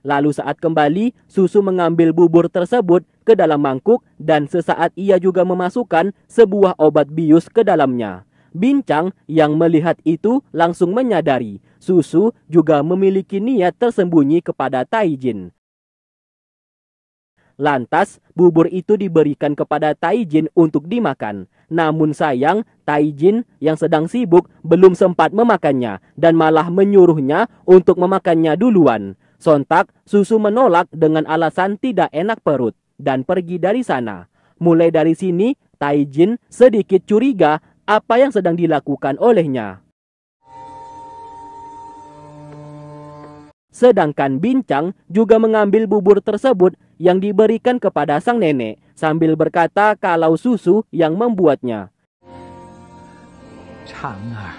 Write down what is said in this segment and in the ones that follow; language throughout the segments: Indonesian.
Lalu saat kembali, Susu mengambil bubur tersebut ke dalam mangkuk dan sesaat ia juga memasukkan sebuah obat bius ke dalamnya. Bincang yang melihat itu langsung menyadari Susu juga memiliki niat tersembunyi kepada Taijin. Lantas, bubur itu diberikan kepada Taijin untuk dimakan. Namun sayang, Taijin yang sedang sibuk belum sempat memakannya dan malah menyuruhnya untuk memakannya duluan. Sontak, Susu menolak dengan alasan tidak enak perut dan pergi dari sana. Mulai dari sini, Taijin sedikit curiga apa yang sedang dilakukan olehnya. Sedangkan Bincang juga mengambil bubur tersebut yang diberikan kepada sang nenek sambil berkata kalau susu yang membuatnya. Ah.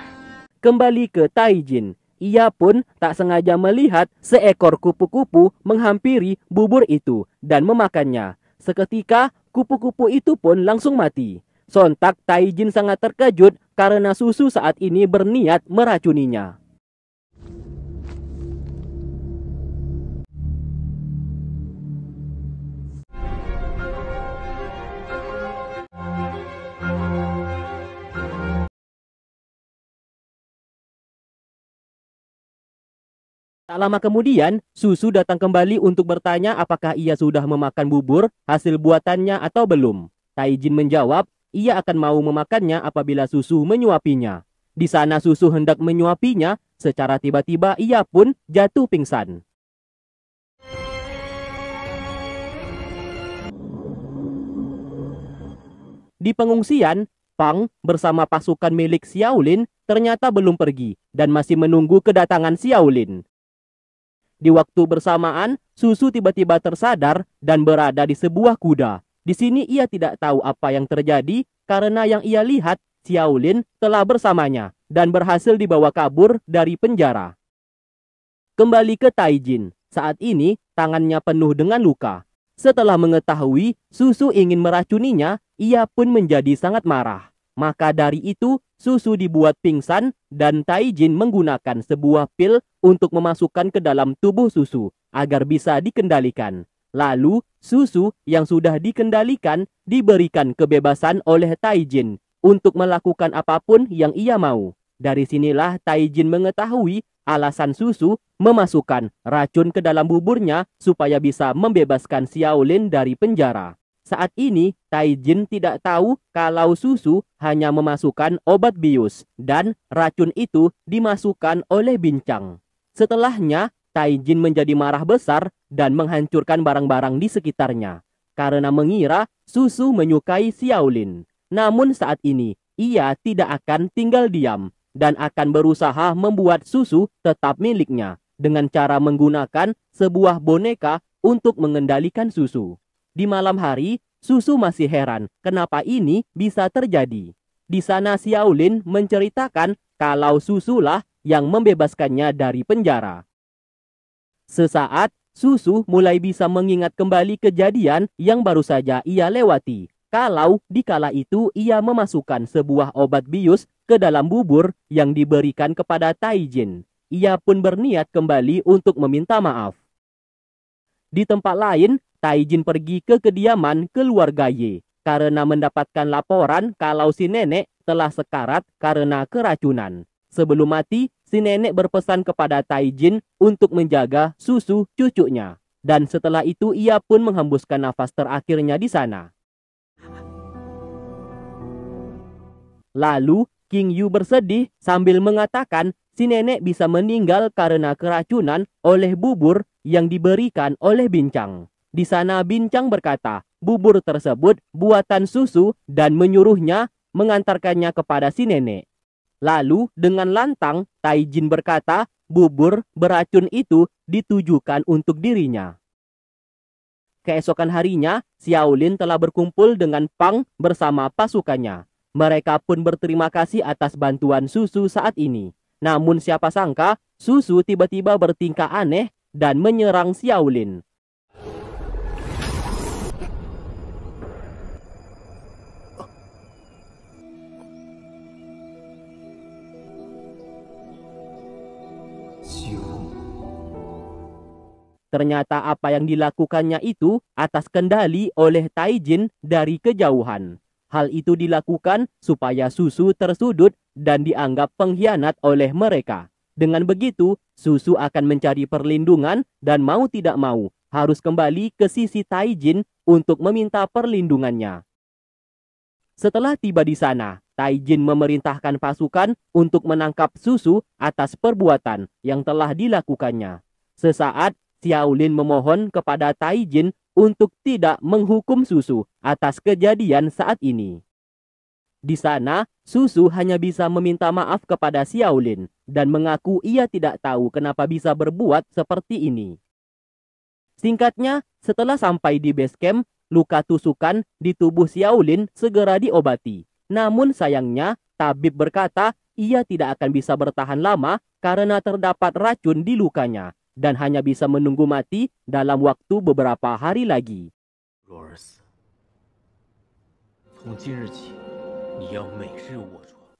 Kembali ke Taijin, ia pun tak sengaja melihat seekor kupu-kupu menghampiri bubur itu dan memakannya. Seketika, kupu-kupu itu pun langsung mati. Sontak Taijin sangat terkejut karena susu saat ini berniat meracuninya. Tak lama kemudian, Susu datang kembali untuk bertanya apakah ia sudah memakan bubur hasil buatannya atau belum. Taijin menjawab, ia akan mau memakannya apabila Susu menyuapinya. Di sana Susu hendak menyuapinya, secara tiba-tiba ia pun jatuh pingsan. Di pengungsian, Pang bersama pasukan milik Xiaolin ternyata belum pergi dan masih menunggu kedatangan Xiaolin. Di waktu bersamaan, Susu tiba-tiba tersadar dan berada di sebuah kuda. Di sini ia tidak tahu apa yang terjadi karena yang ia lihat, Xiaolin telah bersamanya dan berhasil dibawa kabur dari penjara. Kembali ke Taijin. Saat ini, tangannya penuh dengan luka. Setelah mengetahui Susu ingin meracuninya, ia pun menjadi sangat marah. Maka dari itu, Susu dibuat pingsan dan Taijin menggunakan sebuah pil untuk memasukkan ke dalam tubuh Susu agar bisa dikendalikan. Lalu, Susu yang sudah dikendalikan diberikan kebebasan oleh Taijin untuk melakukan apapun yang ia mau. Dari sinilah Taijin mengetahui alasan Susu memasukkan racun ke dalam buburnya supaya bisa membebaskan Xiaolin dari penjara. Saat ini, Taijin tidak tahu kalau susu hanya memasukkan obat bius dan racun itu dimasukkan oleh bincang. Setelahnya, Taijin menjadi marah besar dan menghancurkan barang-barang di sekitarnya karena mengira susu menyukai Xiaolin. Namun saat ini, ia tidak akan tinggal diam dan akan berusaha membuat susu tetap miliknya dengan cara menggunakan sebuah boneka untuk mengendalikan susu. Di malam hari, Susu masih heran kenapa ini bisa terjadi. Di sana Xiaolin menceritakan kalau Susu lah yang membebaskannya dari penjara. Sesaat, Susu mulai bisa mengingat kembali kejadian yang baru saja ia lewati. Kalau di kala itu ia memasukkan sebuah obat bius ke dalam bubur yang diberikan kepada Taijin. Ia pun berniat kembali untuk meminta maaf. Di tempat lain, Taijin pergi ke kediaman keluarga Ye karena mendapatkan laporan kalau si nenek telah sekarat karena keracunan. Sebelum mati, si nenek berpesan kepada Taijin untuk menjaga susu cucunya. Dan setelah itu ia pun menghembuskan nafas terakhirnya di sana. Lalu, King Yu bersedih sambil mengatakan si nenek bisa meninggal karena keracunan oleh bubur yang diberikan oleh Bincang. Di sana Bincang berkata, bubur tersebut buatan susu dan menyuruhnya mengantarkannya kepada si nenek. Lalu dengan lantang Taijin berkata, bubur beracun itu ditujukan untuk dirinya. Keesokan harinya, Xiaolin telah berkumpul dengan Pang bersama pasukannya. Mereka pun berterima kasih atas bantuan Susu saat ini. Namun siapa sangka, Susu tiba-tiba bertingkah aneh dan menyerang Xiaolin. Ternyata apa yang dilakukannya itu atas kendali oleh Taijin dari kejauhan. Hal itu dilakukan supaya Susu tersudut dan dianggap pengkhianat oleh mereka. Dengan begitu, Susu akan mencari perlindungan dan mau tidak mau harus kembali ke sisi Taijin untuk meminta perlindungannya. Setelah tiba di sana, Taijin memerintahkan pasukan untuk menangkap Susu atas perbuatan yang telah dilakukannya. Sesaat Xiaolin memohon kepada Taijin untuk tidak menghukum Susu atas kejadian saat ini. Di sana, Susu hanya bisa meminta maaf kepada Xiaolin dan mengaku ia tidak tahu kenapa bisa berbuat seperti ini. Singkatnya, setelah sampai di base camp, luka tusukan di tubuh Xiaolin segera diobati. Namun sayangnya, tabib berkata ia tidak akan bisa bertahan lama karena terdapat racun di lukanya dan hanya bisa menunggu mati dalam waktu beberapa hari lagi.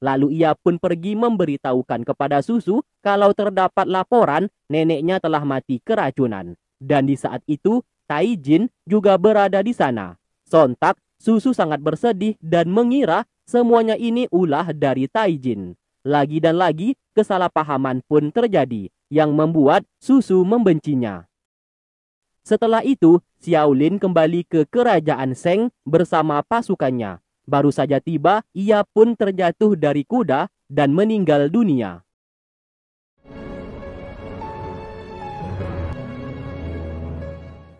Lalu ia pun pergi memberitahukan kepada Susu kalau terdapat laporan neneknya telah mati keracunan. Dan di saat itu, Taijin juga berada di sana. Sontak, Susu sangat bersedih dan mengira semuanya ini ulah dari Taijin. Lagi dan lagi, kesalahpahaman pun terjadi, yang membuat Susu membencinya. Setelah itu, Xiaolin kembali ke kerajaan Seng bersama pasukannya. Baru saja tiba, ia pun terjatuh dari kuda dan meninggal dunia.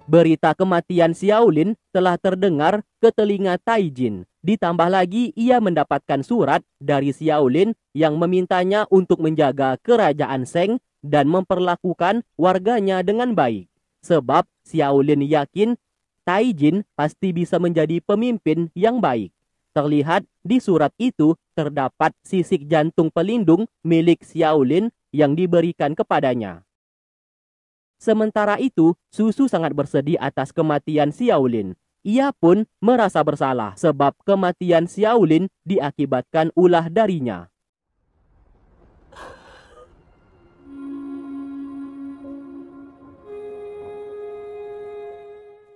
Berita kematian Xiaolin telah terdengar ke telinga Taijin. Ditambah lagi ia mendapatkan surat dari Xiaolin yang memintanya untuk menjaga kerajaan Seng dan memperlakukan warganya dengan baik. Sebab Xiaolin yakin Taijin pasti bisa menjadi pemimpin yang baik. Terlihat di surat itu terdapat sisik jantung pelindung milik Xiaolin yang diberikan kepadanya. Sementara itu, Susu sangat bersedih atas kematian Xiaolin. Ia pun merasa bersalah sebab kematian Xiaolin diakibatkan ulah darinya.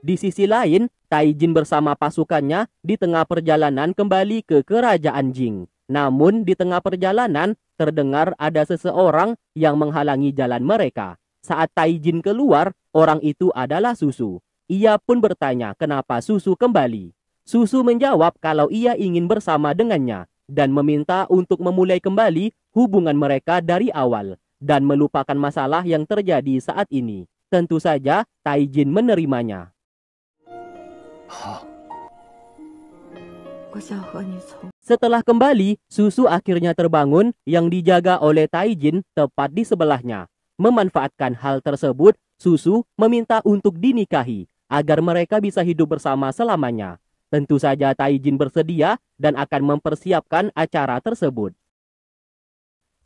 Di sisi lain, Taijin bersama pasukannya di tengah perjalanan kembali ke kerajaan Jing. Namun di tengah perjalanan terdengar ada seseorang yang menghalangi jalan mereka. Saat Taijin keluar, orang itu adalah Susu. Ia pun bertanya kenapa Susu kembali. Susu menjawab kalau ia ingin bersama dengannya dan meminta untuk memulai kembali hubungan mereka dari awal dan melupakan masalah yang terjadi saat ini. Tentu saja Taijin menerimanya. Setelah kembali, Susu akhirnya terbangun yang dijaga oleh Taijin tepat di sebelahnya. Memanfaatkan hal tersebut, Susu meminta untuk dinikahi agar mereka bisa hidup bersama selamanya. Tentu saja Taijin bersedia dan akan mempersiapkan acara tersebut.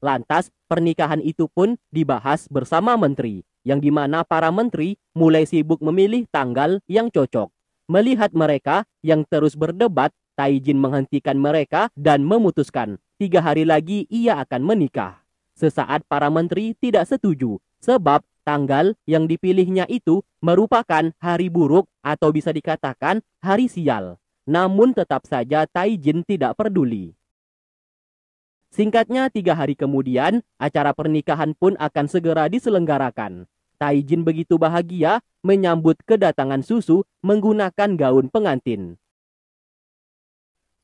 Lantas, pernikahan itu pun dibahas bersama menteri, yang dimana para menteri mulai sibuk memilih tanggal yang cocok. Melihat mereka yang terus berdebat, Taijin menghentikan mereka dan memutuskan, tiga hari lagi ia akan menikah. Sesaat para menteri tidak setuju, sebab Tanggal yang dipilihnya itu merupakan hari buruk atau bisa dikatakan hari sial. Namun tetap saja Taijin tidak peduli. Singkatnya, tiga hari kemudian, acara pernikahan pun akan segera diselenggarakan. Taijin begitu bahagia menyambut kedatangan Susu menggunakan gaun pengantin.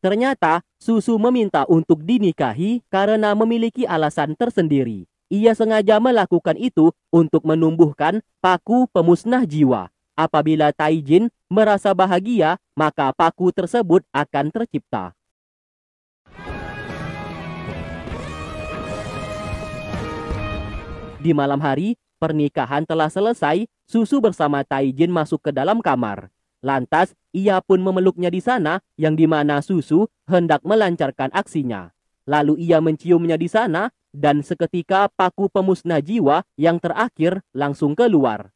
Ternyata, Susu meminta untuk dinikahi karena memiliki alasan tersendiri ia sengaja melakukan itu untuk menumbuhkan paku pemusnah jiwa. Apabila Taijin merasa bahagia, maka paku tersebut akan tercipta. Di malam hari, pernikahan telah selesai, Susu bersama Taijin masuk ke dalam kamar. Lantas, ia pun memeluknya di sana, yang dimana Susu hendak melancarkan aksinya. Lalu ia menciumnya di sana, dan seketika paku pemusnah jiwa yang terakhir langsung keluar.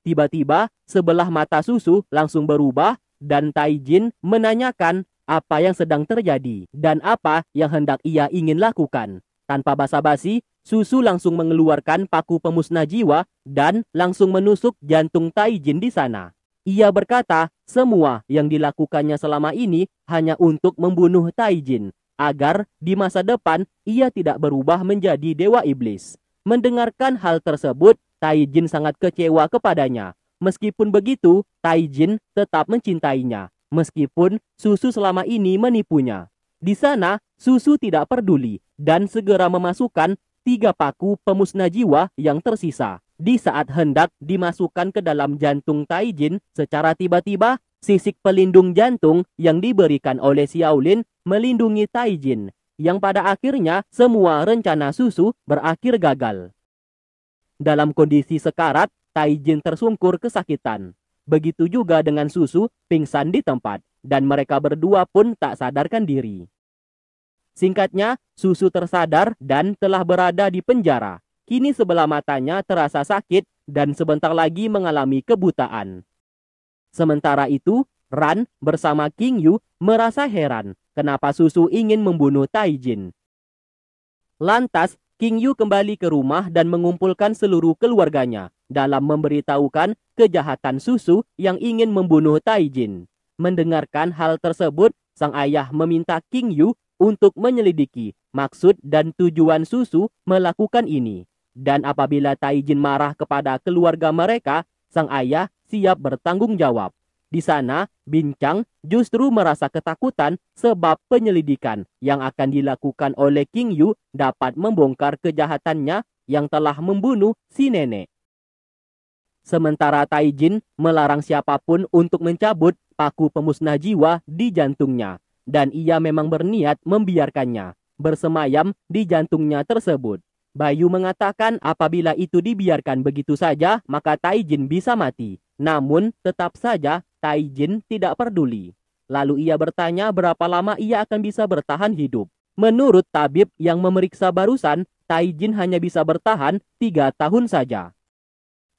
Tiba-tiba, sebelah mata susu langsung berubah dan Taijin menanyakan apa yang sedang terjadi dan apa yang hendak ia ingin lakukan. Tanpa basa-basi, Susu langsung mengeluarkan paku pemusnah jiwa dan langsung menusuk jantung Taijin di sana. Ia berkata, semua yang dilakukannya selama ini hanya untuk membunuh Taijin, agar di masa depan ia tidak berubah menjadi dewa iblis. Mendengarkan hal tersebut, Taijin sangat kecewa kepadanya. Meskipun begitu, Taijin tetap mencintainya, meskipun susu selama ini menipunya. Di sana, Susu tidak peduli dan segera memasukkan tiga paku pemusnah jiwa yang tersisa. Di saat hendak dimasukkan ke dalam jantung Taijin, secara tiba-tiba, sisik pelindung jantung yang diberikan oleh Xiaolin melindungi Taijin, yang pada akhirnya semua rencana susu berakhir gagal. Dalam kondisi sekarat, Taijin tersungkur kesakitan. Begitu juga dengan susu, pingsan di tempat, dan mereka berdua pun tak sadarkan diri. Singkatnya, Susu tersadar dan telah berada di penjara. Kini sebelah matanya terasa sakit dan sebentar lagi mengalami kebutaan. Sementara itu, Ran bersama King Yu merasa heran kenapa Susu ingin membunuh Taijin. Lantas, King Yu kembali ke rumah dan mengumpulkan seluruh keluarganya dalam memberitahukan kejahatan Susu yang ingin membunuh Taijin. Mendengarkan hal tersebut, sang ayah meminta King Yu untuk menyelidiki maksud dan tujuan susu melakukan ini. Dan apabila Taijin marah kepada keluarga mereka, sang ayah siap bertanggung jawab. Di sana, Bincang justru merasa ketakutan sebab penyelidikan yang akan dilakukan oleh King Yu dapat membongkar kejahatannya yang telah membunuh si nenek. Sementara Taijin melarang siapapun untuk mencabut paku pemusnah jiwa di jantungnya dan ia memang berniat membiarkannya bersemayam di jantungnya tersebut. Bayu mengatakan apabila itu dibiarkan begitu saja, maka Taijin bisa mati. Namun, tetap saja Taijin tidak peduli. Lalu ia bertanya berapa lama ia akan bisa bertahan hidup. Menurut tabib yang memeriksa barusan, Taijin hanya bisa bertahan tiga tahun saja.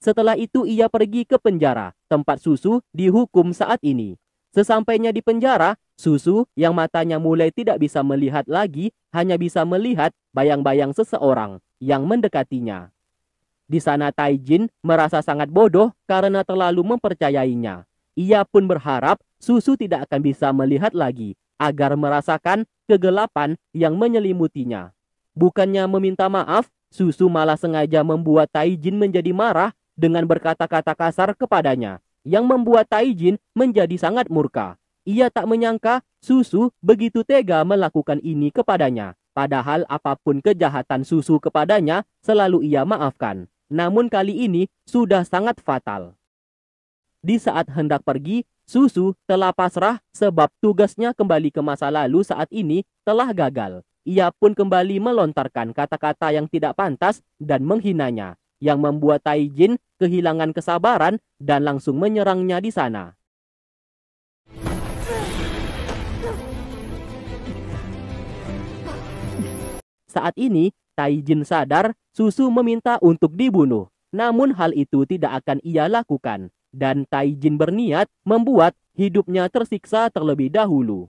Setelah itu ia pergi ke penjara, tempat susu dihukum saat ini. Sesampainya di penjara, Susu, yang matanya mulai tidak bisa melihat lagi, hanya bisa melihat bayang-bayang seseorang yang mendekatinya. Di sana Taijin merasa sangat bodoh karena terlalu mempercayainya. Ia pun berharap Susu tidak akan bisa melihat lagi agar merasakan kegelapan yang menyelimutinya. Bukannya meminta maaf, Susu malah sengaja membuat Taijin menjadi marah dengan berkata-kata kasar kepadanya, yang membuat Taijin menjadi sangat murka. Ia tak menyangka Susu begitu tega melakukan ini kepadanya. Padahal apapun kejahatan Susu kepadanya, selalu ia maafkan. Namun kali ini sudah sangat fatal. Di saat hendak pergi, Susu telah pasrah sebab tugasnya kembali ke masa lalu saat ini telah gagal. Ia pun kembali melontarkan kata-kata yang tidak pantas dan menghinanya, yang membuat Taijin kehilangan kesabaran dan langsung menyerangnya di sana. Saat ini, Taijin sadar Susu meminta untuk dibunuh. Namun hal itu tidak akan ia lakukan. Dan Taijin berniat membuat hidupnya tersiksa terlebih dahulu.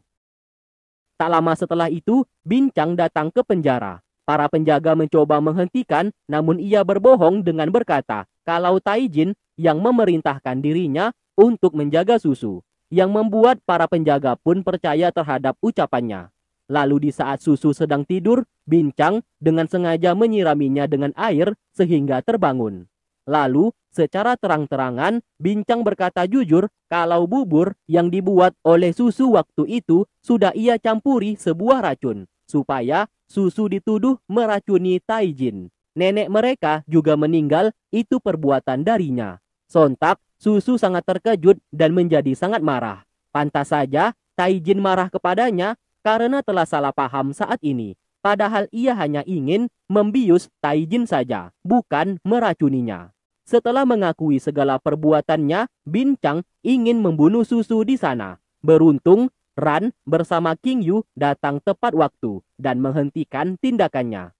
Tak lama setelah itu, Bincang datang ke penjara. Para penjaga mencoba menghentikan, namun ia berbohong dengan berkata kalau Taijin yang memerintahkan dirinya untuk menjaga susu, yang membuat para penjaga pun percaya terhadap ucapannya. Lalu di saat susu sedang tidur, bincang dengan sengaja menyiraminya dengan air sehingga terbangun. Lalu, secara terang-terangan, bincang berkata jujur kalau bubur yang dibuat oleh susu waktu itu sudah ia campuri sebuah racun, supaya susu dituduh meracuni Taijin. Nenek mereka juga meninggal, itu perbuatan darinya. Sontak, Susu sangat terkejut dan menjadi sangat marah. Pantas saja Taijin marah kepadanya karena telah salah paham saat ini. Padahal ia hanya ingin membius Taijin saja, bukan meracuninya. Setelah mengakui segala perbuatannya, Bin Chang ingin membunuh Susu di sana. Beruntung, Ran bersama King Yu datang tepat waktu dan menghentikan tindakannya.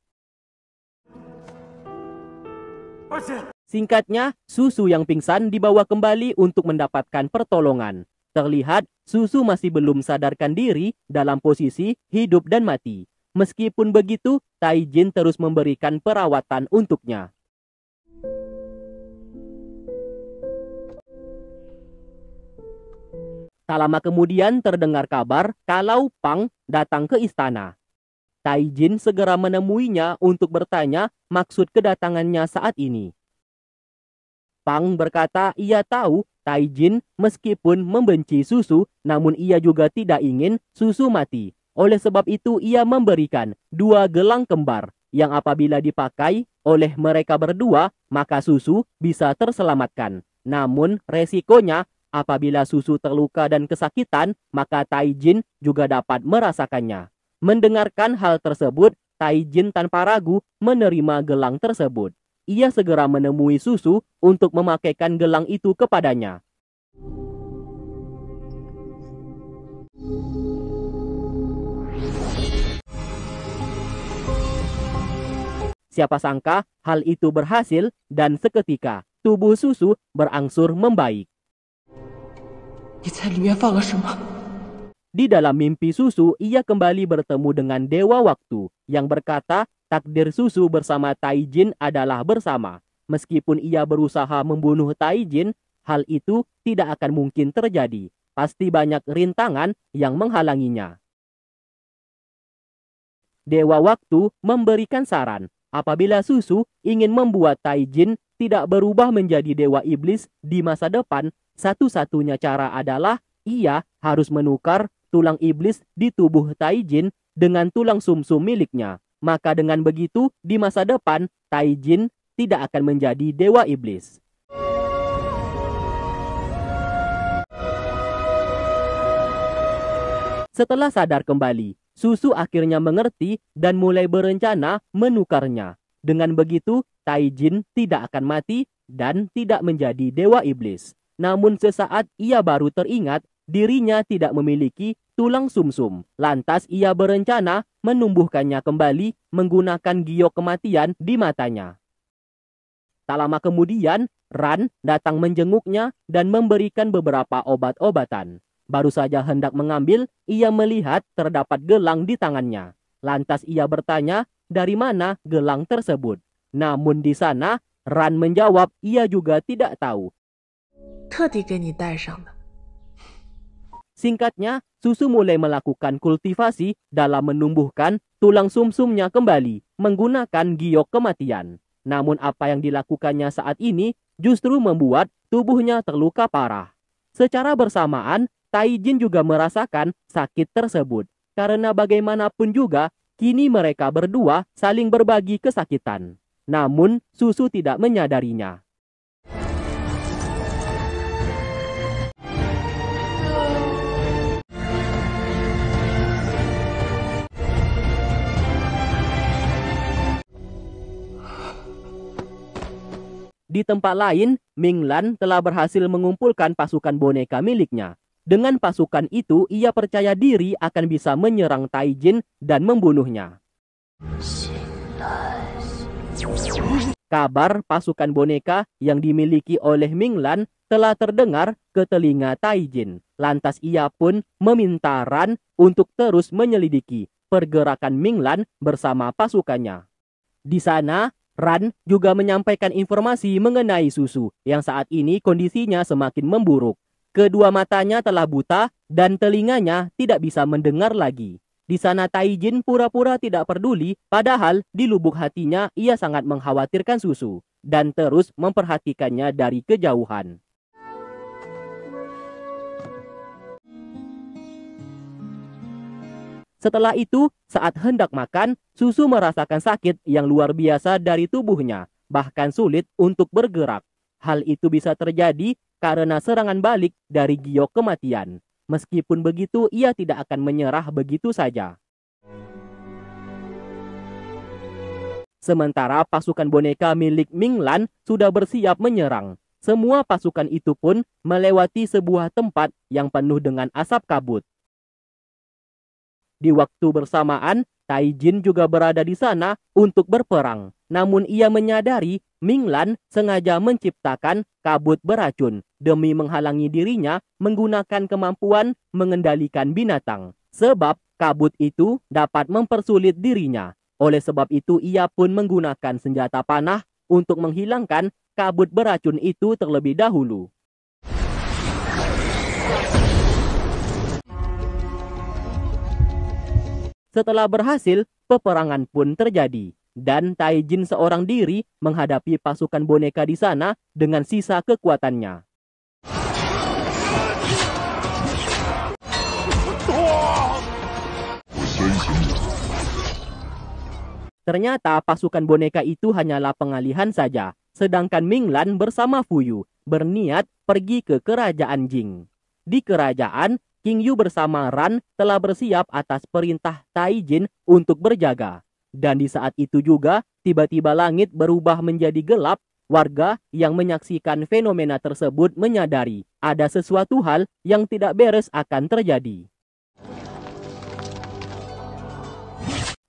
Singkatnya, Susu yang pingsan dibawa kembali untuk mendapatkan pertolongan. Terlihat, Susu masih belum sadarkan diri dalam posisi hidup dan mati. Meskipun begitu, Taijin terus memberikan perawatan untuknya. Tak lama kemudian terdengar kabar kalau Pang datang ke istana. Taijin segera menemuinya untuk bertanya maksud kedatangannya saat ini. Pang berkata ia tahu Taijin meskipun membenci susu, namun ia juga tidak ingin susu mati. Oleh sebab itu ia memberikan dua gelang kembar yang apabila dipakai oleh mereka berdua maka susu bisa terselamatkan. Namun resikonya apabila susu terluka dan kesakitan maka Taijin juga dapat merasakannya. Mendengarkan hal tersebut, Taijin tanpa ragu menerima gelang tersebut ia segera menemui susu untuk memakaikan gelang itu kepadanya. Siapa sangka hal itu berhasil dan seketika tubuh susu berangsur membaik. Di dalam mimpi susu, ia kembali bertemu dengan Dewa Waktu yang berkata Takdir Susu bersama Taijin adalah bersama. Meskipun ia berusaha membunuh Taijin, hal itu tidak akan mungkin terjadi. Pasti banyak rintangan yang menghalanginya. Dewa Waktu memberikan saran, apabila Susu ingin membuat Taijin tidak berubah menjadi dewa iblis di masa depan, satu-satunya cara adalah ia harus menukar tulang iblis di tubuh Taijin dengan tulang sumsum -sum miliknya. Maka dengan begitu, di masa depan, Taijin tidak akan menjadi dewa iblis. Setelah sadar kembali, Susu akhirnya mengerti dan mulai berencana menukarnya. Dengan begitu, Taijin tidak akan mati dan tidak menjadi dewa iblis. Namun sesaat ia baru teringat dirinya tidak memiliki tulang sumsum. -sum. Lantas ia berencana menumbuhkannya kembali menggunakan giok kematian di matanya. Tak lama kemudian, Ran datang menjenguknya dan memberikan beberapa obat-obatan. Baru saja hendak mengambil, ia melihat terdapat gelang di tangannya. Lantas ia bertanya, dari mana gelang tersebut? Namun di sana, Ran menjawab ia juga tidak tahu. Singkatnya, Susu mulai melakukan kultivasi dalam menumbuhkan tulang sumsumnya kembali menggunakan giok kematian. Namun apa yang dilakukannya saat ini justru membuat tubuhnya terluka parah. Secara bersamaan, Taijin juga merasakan sakit tersebut. Karena bagaimanapun juga, kini mereka berdua saling berbagi kesakitan. Namun, Susu tidak menyadarinya. Di tempat lain, Ming Lan telah berhasil mengumpulkan pasukan boneka miliknya. Dengan pasukan itu, ia percaya diri akan bisa menyerang Taijin dan membunuhnya. Kabar pasukan boneka yang dimiliki oleh Ming Lan telah terdengar ke telinga Taijin. Lantas ia pun meminta Ran untuk terus menyelidiki pergerakan Ming Lan bersama pasukannya. Di sana, Ran juga menyampaikan informasi mengenai susu yang saat ini kondisinya semakin memburuk. Kedua matanya telah buta dan telinganya tidak bisa mendengar lagi. Di sana Taijin pura-pura tidak peduli padahal di lubuk hatinya ia sangat mengkhawatirkan susu dan terus memperhatikannya dari kejauhan. Setelah itu, saat hendak makan, Susu merasakan sakit yang luar biasa dari tubuhnya, bahkan sulit untuk bergerak. Hal itu bisa terjadi karena serangan balik dari Giok kematian. Meskipun begitu, ia tidak akan menyerah begitu saja. Sementara pasukan boneka milik Ming Lan sudah bersiap menyerang. Semua pasukan itu pun melewati sebuah tempat yang penuh dengan asap kabut. Di waktu bersamaan, Taijin juga berada di sana untuk berperang. Namun ia menyadari Minglan sengaja menciptakan kabut beracun demi menghalangi dirinya menggunakan kemampuan mengendalikan binatang. Sebab kabut itu dapat mempersulit dirinya. Oleh sebab itu ia pun menggunakan senjata panah untuk menghilangkan kabut beracun itu terlebih dahulu. Setelah berhasil, peperangan pun terjadi. Dan Taijin seorang diri menghadapi pasukan boneka di sana dengan sisa kekuatannya. Ternyata pasukan boneka itu hanyalah pengalihan saja, sedangkan Minglan bersama Fuyu berniat pergi ke kerajaan Jing. Di kerajaan, King Yu bersama Ran telah bersiap atas perintah Taijin untuk berjaga. Dan di saat itu juga, tiba-tiba langit berubah menjadi gelap. Warga yang menyaksikan fenomena tersebut menyadari ada sesuatu hal yang tidak beres akan terjadi.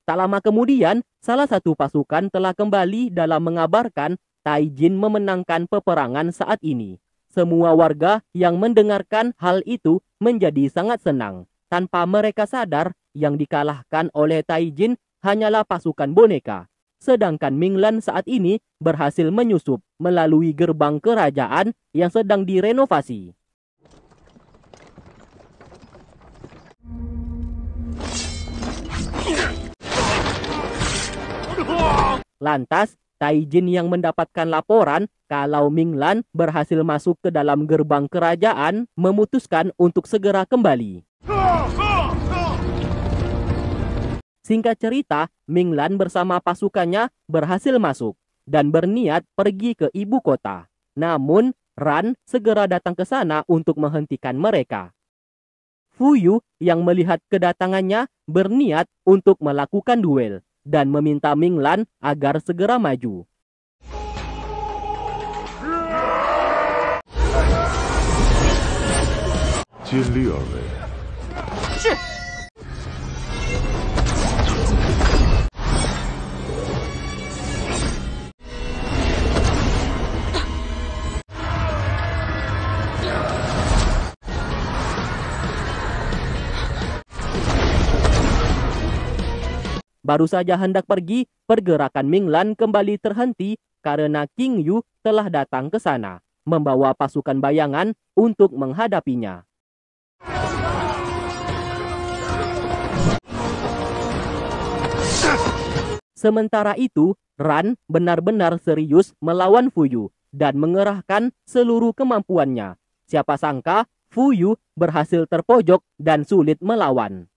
Tak lama kemudian, salah satu pasukan telah kembali dalam mengabarkan Taijin memenangkan peperangan saat ini. Semua warga yang mendengarkan hal itu menjadi sangat senang. Tanpa mereka sadar, yang dikalahkan oleh Taijin hanyalah pasukan boneka. Sedangkan Minglan saat ini berhasil menyusup melalui gerbang kerajaan yang sedang direnovasi. Lantas, Taijin yang mendapatkan laporan kalau Minglan berhasil masuk ke dalam gerbang kerajaan memutuskan untuk segera kembali. Singkat cerita, Minglan bersama pasukannya berhasil masuk dan berniat pergi ke ibu kota. Namun, Ran segera datang ke sana untuk menghentikan mereka. Fuyu yang melihat kedatangannya berniat untuk melakukan duel dan meminta Ming Lan agar segera maju. Jin Liu Baru saja hendak pergi, pergerakan Minglan kembali terhenti karena King Yu telah datang ke sana, membawa pasukan bayangan untuk menghadapinya. Sementara itu, Ran benar-benar serius melawan Fuyu dan mengerahkan seluruh kemampuannya. Siapa sangka Fuyu berhasil terpojok dan sulit melawan.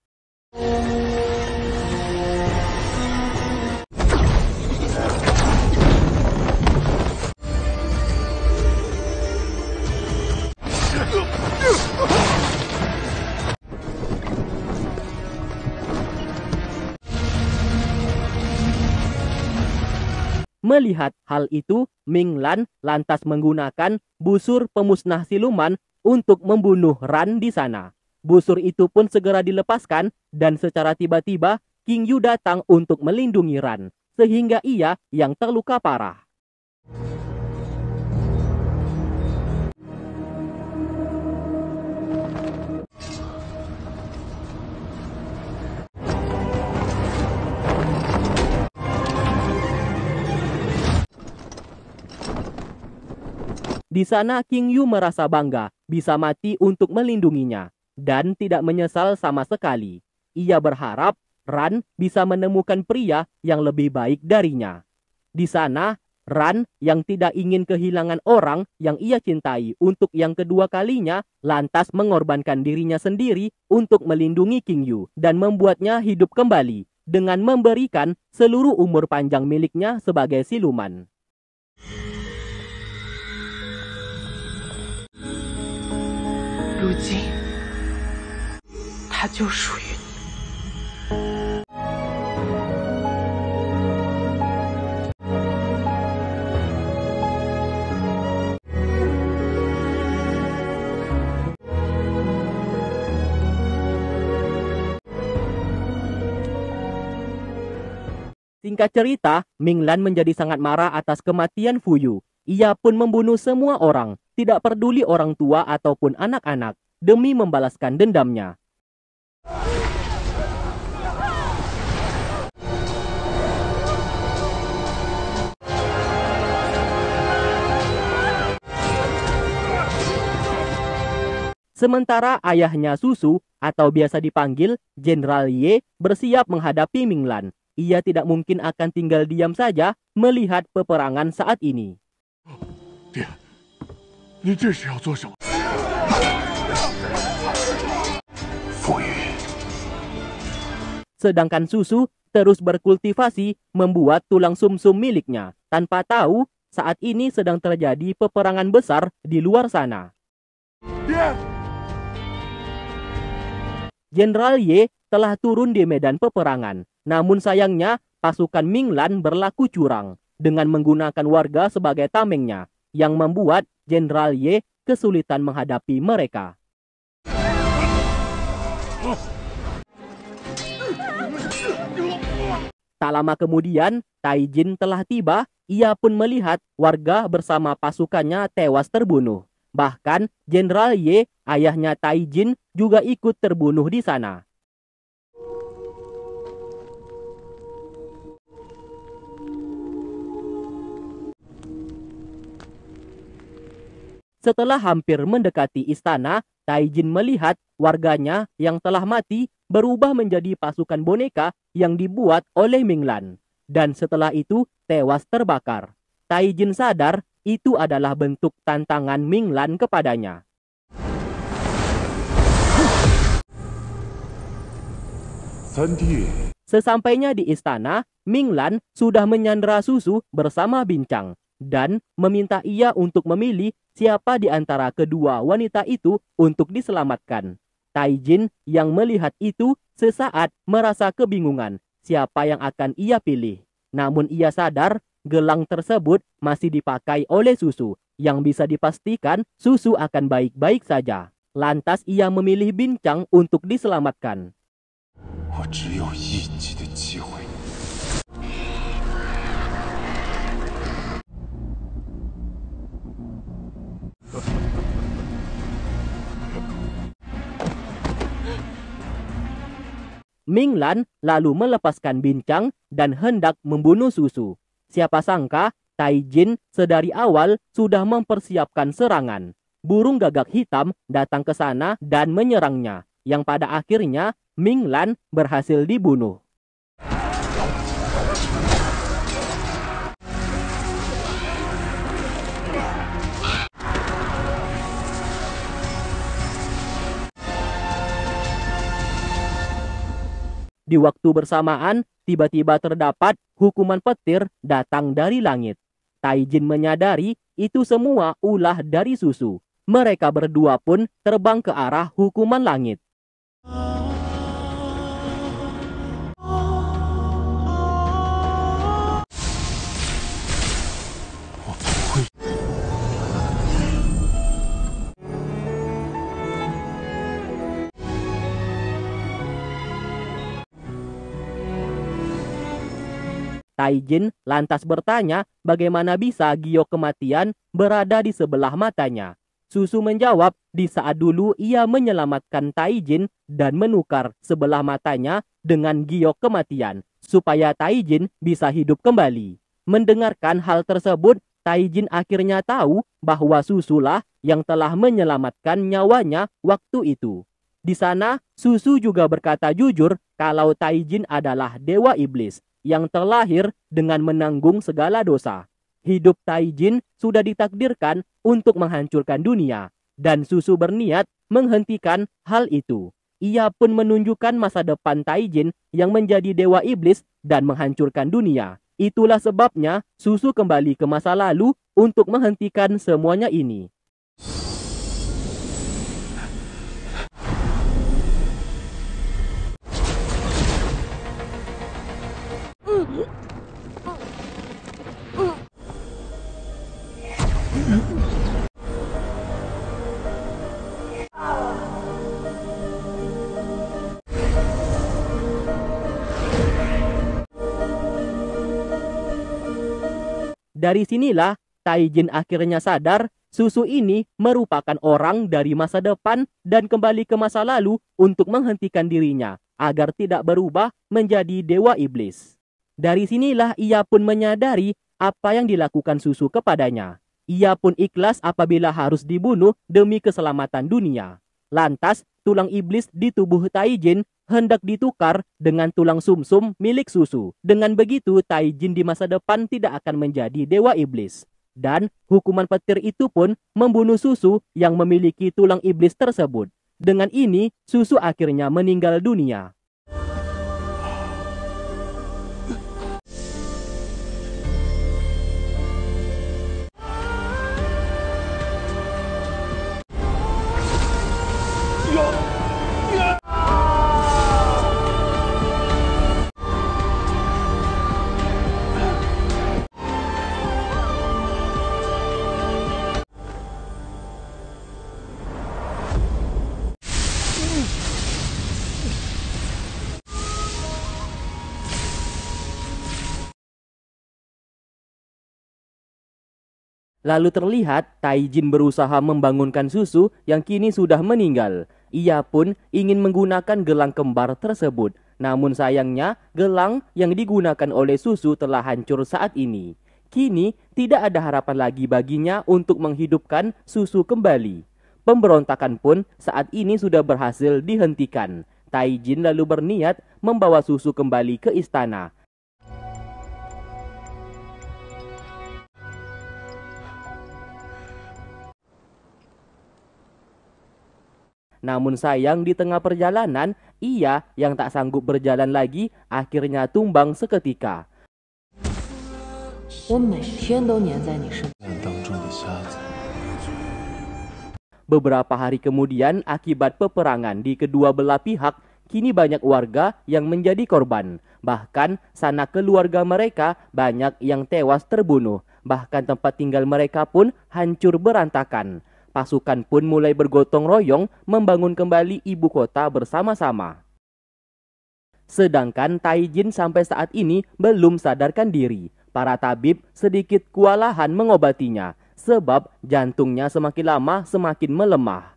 Melihat hal itu, Ming Lan lantas menggunakan busur pemusnah siluman untuk membunuh Ran di sana. Busur itu pun segera dilepaskan dan secara tiba-tiba King Yu datang untuk melindungi Ran, sehingga ia yang terluka parah. Di sana King Yu merasa bangga, bisa mati untuk melindunginya, dan tidak menyesal sama sekali. Ia berharap Ran bisa menemukan pria yang lebih baik darinya. Di sana, Ran yang tidak ingin kehilangan orang yang ia cintai untuk yang kedua kalinya lantas mengorbankan dirinya sendiri untuk melindungi King Yu dan membuatnya hidup kembali dengan memberikan seluruh umur panjang miliknya sebagai siluman. Singkat cerita, Ming Lan menjadi sangat marah atas kematian Fuyu ia pun membunuh semua orang, tidak peduli orang tua ataupun anak-anak, demi membalaskan dendamnya. Sementara ayahnya Susu atau biasa dipanggil Jenderal Ye bersiap menghadapi Minglan. Ia tidak mungkin akan tinggal diam saja melihat peperangan saat ini. Sedangkan Susu terus berkultivasi membuat tulang sumsum -sum miliknya tanpa tahu saat ini sedang terjadi peperangan besar di luar sana. Jenderal Ye telah turun di medan peperangan, namun sayangnya pasukan Minglan berlaku curang dengan menggunakan warga sebagai tamengnya yang membuat Jenderal Ye kesulitan menghadapi mereka. Tak lama kemudian, Taijin telah tiba, ia pun melihat warga bersama pasukannya tewas terbunuh. Bahkan Jenderal Ye, ayahnya Taijin, juga ikut terbunuh di sana. Setelah hampir mendekati istana, Taijin melihat warganya yang telah mati berubah menjadi pasukan boneka yang dibuat oleh Minglan. Dan setelah itu tewas terbakar. Taijin sadar itu adalah bentuk tantangan Minglan kepadanya. Sesampainya di istana, Minglan sudah menyandra susu bersama Bincang dan meminta ia untuk memilih siapa di antara kedua wanita itu untuk diselamatkan. Taijin yang melihat itu sesaat merasa kebingungan siapa yang akan ia pilih. Namun ia sadar gelang tersebut masih dipakai oleh susu yang bisa dipastikan susu akan baik-baik saja. Lantas ia memilih bincang untuk diselamatkan. Ming Lan lalu melepaskan bincang dan hendak membunuh Susu. Siapa sangka Tai Jin sedari awal sudah mempersiapkan serangan. Burung gagak hitam datang ke sana dan menyerangnya, yang pada akhirnya Ming Lan berhasil dibunuh. Di waktu bersamaan, tiba-tiba terdapat hukuman petir datang dari langit. Taijin menyadari itu semua ulah dari susu. Mereka berdua pun terbang ke arah hukuman langit. Taijin lantas bertanya bagaimana bisa Gio kematian berada di sebelah matanya. Susu menjawab di saat dulu ia menyelamatkan Taijin dan menukar sebelah matanya dengan Gio kematian supaya Taijin bisa hidup kembali. Mendengarkan hal tersebut, Taijin akhirnya tahu bahwa Susu lah yang telah menyelamatkan nyawanya waktu itu. Di sana, Susu juga berkata jujur kalau Taijin adalah dewa iblis yang terlahir dengan menanggung segala dosa. Hidup Taijin sudah ditakdirkan untuk menghancurkan dunia, dan Susu berniat menghentikan hal itu. Ia pun menunjukkan masa depan Taijin yang menjadi dewa iblis dan menghancurkan dunia. Itulah sebabnya Susu kembali ke masa lalu untuk menghentikan semuanya ini. Dari sinilah Taijin akhirnya sadar susu ini merupakan orang dari masa depan dan kembali ke masa lalu untuk menghentikan dirinya agar tidak berubah menjadi dewa iblis. Dari sinilah ia pun menyadari apa yang dilakukan susu kepadanya. Ia pun ikhlas apabila harus dibunuh demi keselamatan dunia. Lantas, tulang iblis di tubuh Taijin hendak ditukar dengan tulang sumsum -sum milik susu. Dengan begitu, Tai Jin di masa depan tidak akan menjadi dewa iblis. Dan hukuman petir itu pun membunuh susu yang memiliki tulang iblis tersebut. Dengan ini, susu akhirnya meninggal dunia. Yo! Ya. Lalu terlihat Taijin berusaha membangunkan susu yang kini sudah meninggal. Ia pun ingin menggunakan gelang kembar tersebut. Namun sayangnya, gelang yang digunakan oleh susu telah hancur saat ini. Kini tidak ada harapan lagi baginya untuk menghidupkan susu kembali. Pemberontakan pun saat ini sudah berhasil dihentikan. Taijin lalu berniat membawa susu kembali ke istana. Namun sayang di tengah perjalanan, ia yang tak sanggup berjalan lagi akhirnya tumbang seketika. Beberapa hari kemudian, akibat peperangan di kedua belah pihak, kini banyak warga yang menjadi korban. Bahkan, sana keluarga mereka banyak yang tewas terbunuh. Bahkan tempat tinggal mereka pun hancur berantakan pasukan pun mulai bergotong royong membangun kembali ibu kota bersama-sama. Sedangkan Taijin sampai saat ini belum sadarkan diri. Para tabib sedikit kewalahan mengobatinya sebab jantungnya semakin lama semakin melemah.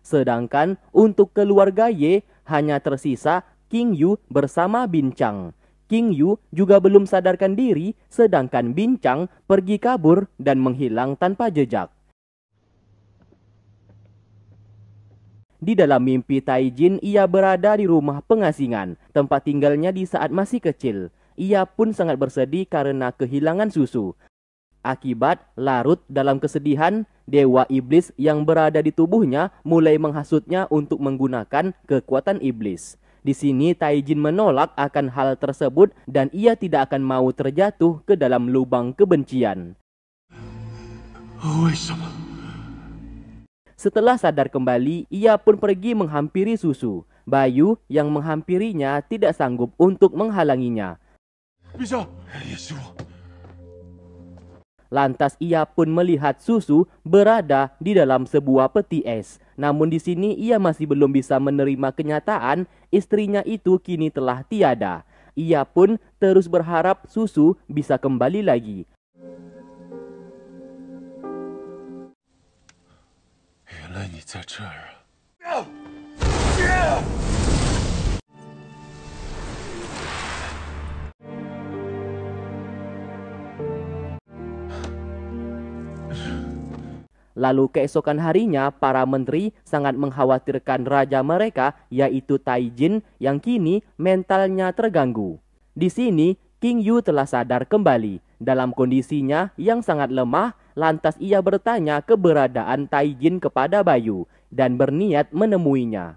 Sedangkan untuk keluarga Ye hanya tersisa King Yu bersama Bincang. King Yu juga belum sadarkan diri, sedangkan Bincang pergi kabur dan menghilang tanpa jejak. Di dalam mimpi Taijin, ia berada di rumah pengasingan, tempat tinggalnya di saat masih kecil. Ia pun sangat bersedih karena kehilangan susu. Akibat larut dalam kesedihan, dewa iblis yang berada di tubuhnya mulai menghasutnya untuk menggunakan kekuatan iblis. Di sini Taijin menolak akan hal tersebut dan ia tidak akan mau terjatuh ke dalam lubang kebencian. Oh, setelah sadar kembali, ia pun pergi menghampiri Susu. Bayu yang menghampirinya tidak sanggup untuk menghalanginya. Bisa. Ya, ya, Lantas ia pun melihat Susu berada di dalam sebuah peti es. Namun di sini ia masih belum bisa menerima kenyataan istrinya itu kini telah tiada. Ia pun terus berharap Susu bisa kembali lagi. Lalu keesokan harinya para menteri sangat mengkhawatirkan raja mereka yaitu Taijin yang kini mentalnya terganggu. Di sini King Yu telah sadar kembali dalam kondisinya yang sangat lemah Lantas ia bertanya keberadaan Taijin kepada Bayu dan berniat menemuinya.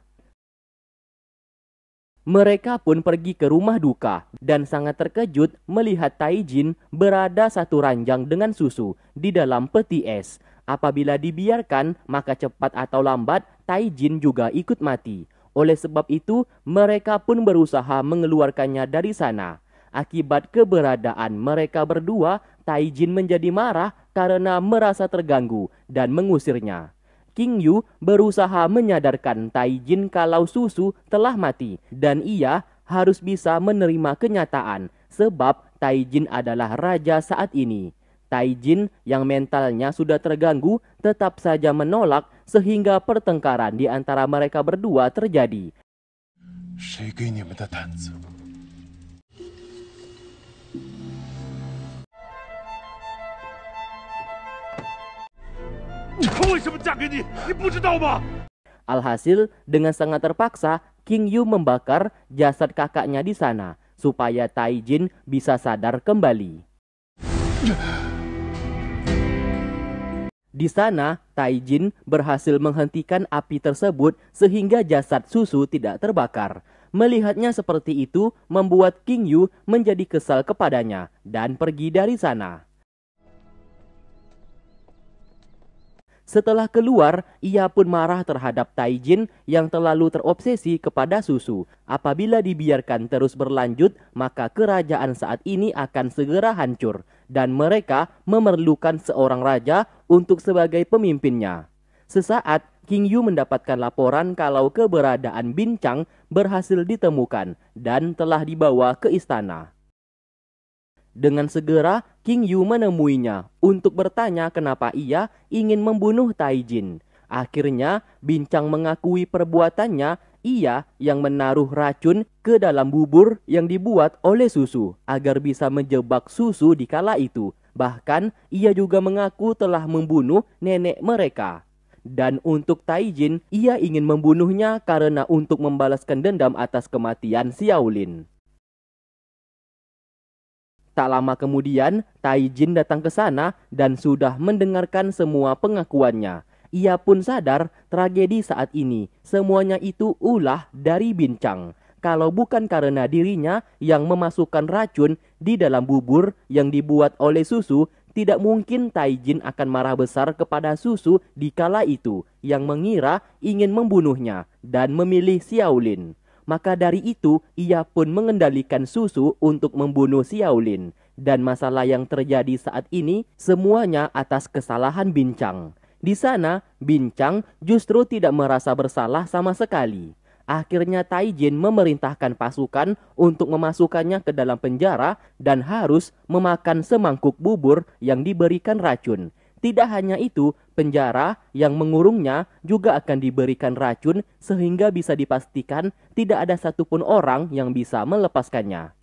Mereka pun pergi ke rumah duka dan sangat terkejut melihat Taijin berada satu ranjang dengan susu di dalam peti es. Apabila dibiarkan, maka cepat atau lambat Taijin juga ikut mati. Oleh sebab itu, mereka pun berusaha mengeluarkannya dari sana. Akibat keberadaan mereka berdua, Taijin menjadi marah karena merasa terganggu dan mengusirnya. King Yu berusaha menyadarkan Taijin kalau Susu telah mati dan ia harus bisa menerima kenyataan sebab Taijin adalah raja saat ini. Taijin yang mentalnya sudah terganggu tetap saja menolak sehingga pertengkaran di antara mereka berdua terjadi. Alhasil, dengan sangat terpaksa, King Yu membakar jasad kakaknya di sana supaya Taijin bisa sadar kembali. Di sana, Taijin berhasil menghentikan api tersebut sehingga jasad Susu tidak terbakar. Melihatnya seperti itu membuat King Yu menjadi kesal kepadanya dan pergi dari sana. Setelah keluar, ia pun marah terhadap Taijin yang terlalu terobsesi kepada susu. Apabila dibiarkan terus berlanjut, maka kerajaan saat ini akan segera hancur dan mereka memerlukan seorang raja untuk sebagai pemimpinnya. Sesaat, King Yu mendapatkan laporan kalau keberadaan Bincang berhasil ditemukan dan telah dibawa ke istana. Dengan segera, King Yu menemuinya untuk bertanya kenapa ia ingin membunuh Taijin. Akhirnya, Bincang mengakui perbuatannya ia yang menaruh racun ke dalam bubur yang dibuat oleh susu agar bisa menjebak susu di kala itu. Bahkan, ia juga mengaku telah membunuh nenek mereka. Dan untuk Taijin, ia ingin membunuhnya karena untuk membalaskan dendam atas kematian Xiaolin. Tak lama kemudian, Taijin datang ke sana dan sudah mendengarkan semua pengakuannya. Ia pun sadar tragedi saat ini, semuanya itu ulah dari bincang. Kalau bukan karena dirinya yang memasukkan racun di dalam bubur yang dibuat oleh susu, tidak mungkin Taijin akan marah besar kepada susu di kala itu yang mengira ingin membunuhnya dan memilih Xiaolin. Maka dari itu, ia pun mengendalikan susu untuk membunuh Xiaolin. Dan masalah yang terjadi saat ini semuanya atas kesalahan Bincang. Di sana, Bincang justru tidak merasa bersalah sama sekali. Akhirnya Taijin memerintahkan pasukan untuk memasukkannya ke dalam penjara dan harus memakan semangkuk bubur yang diberikan racun. Tidak hanya itu, penjara yang mengurungnya juga akan diberikan racun sehingga bisa dipastikan tidak ada satupun orang yang bisa melepaskannya.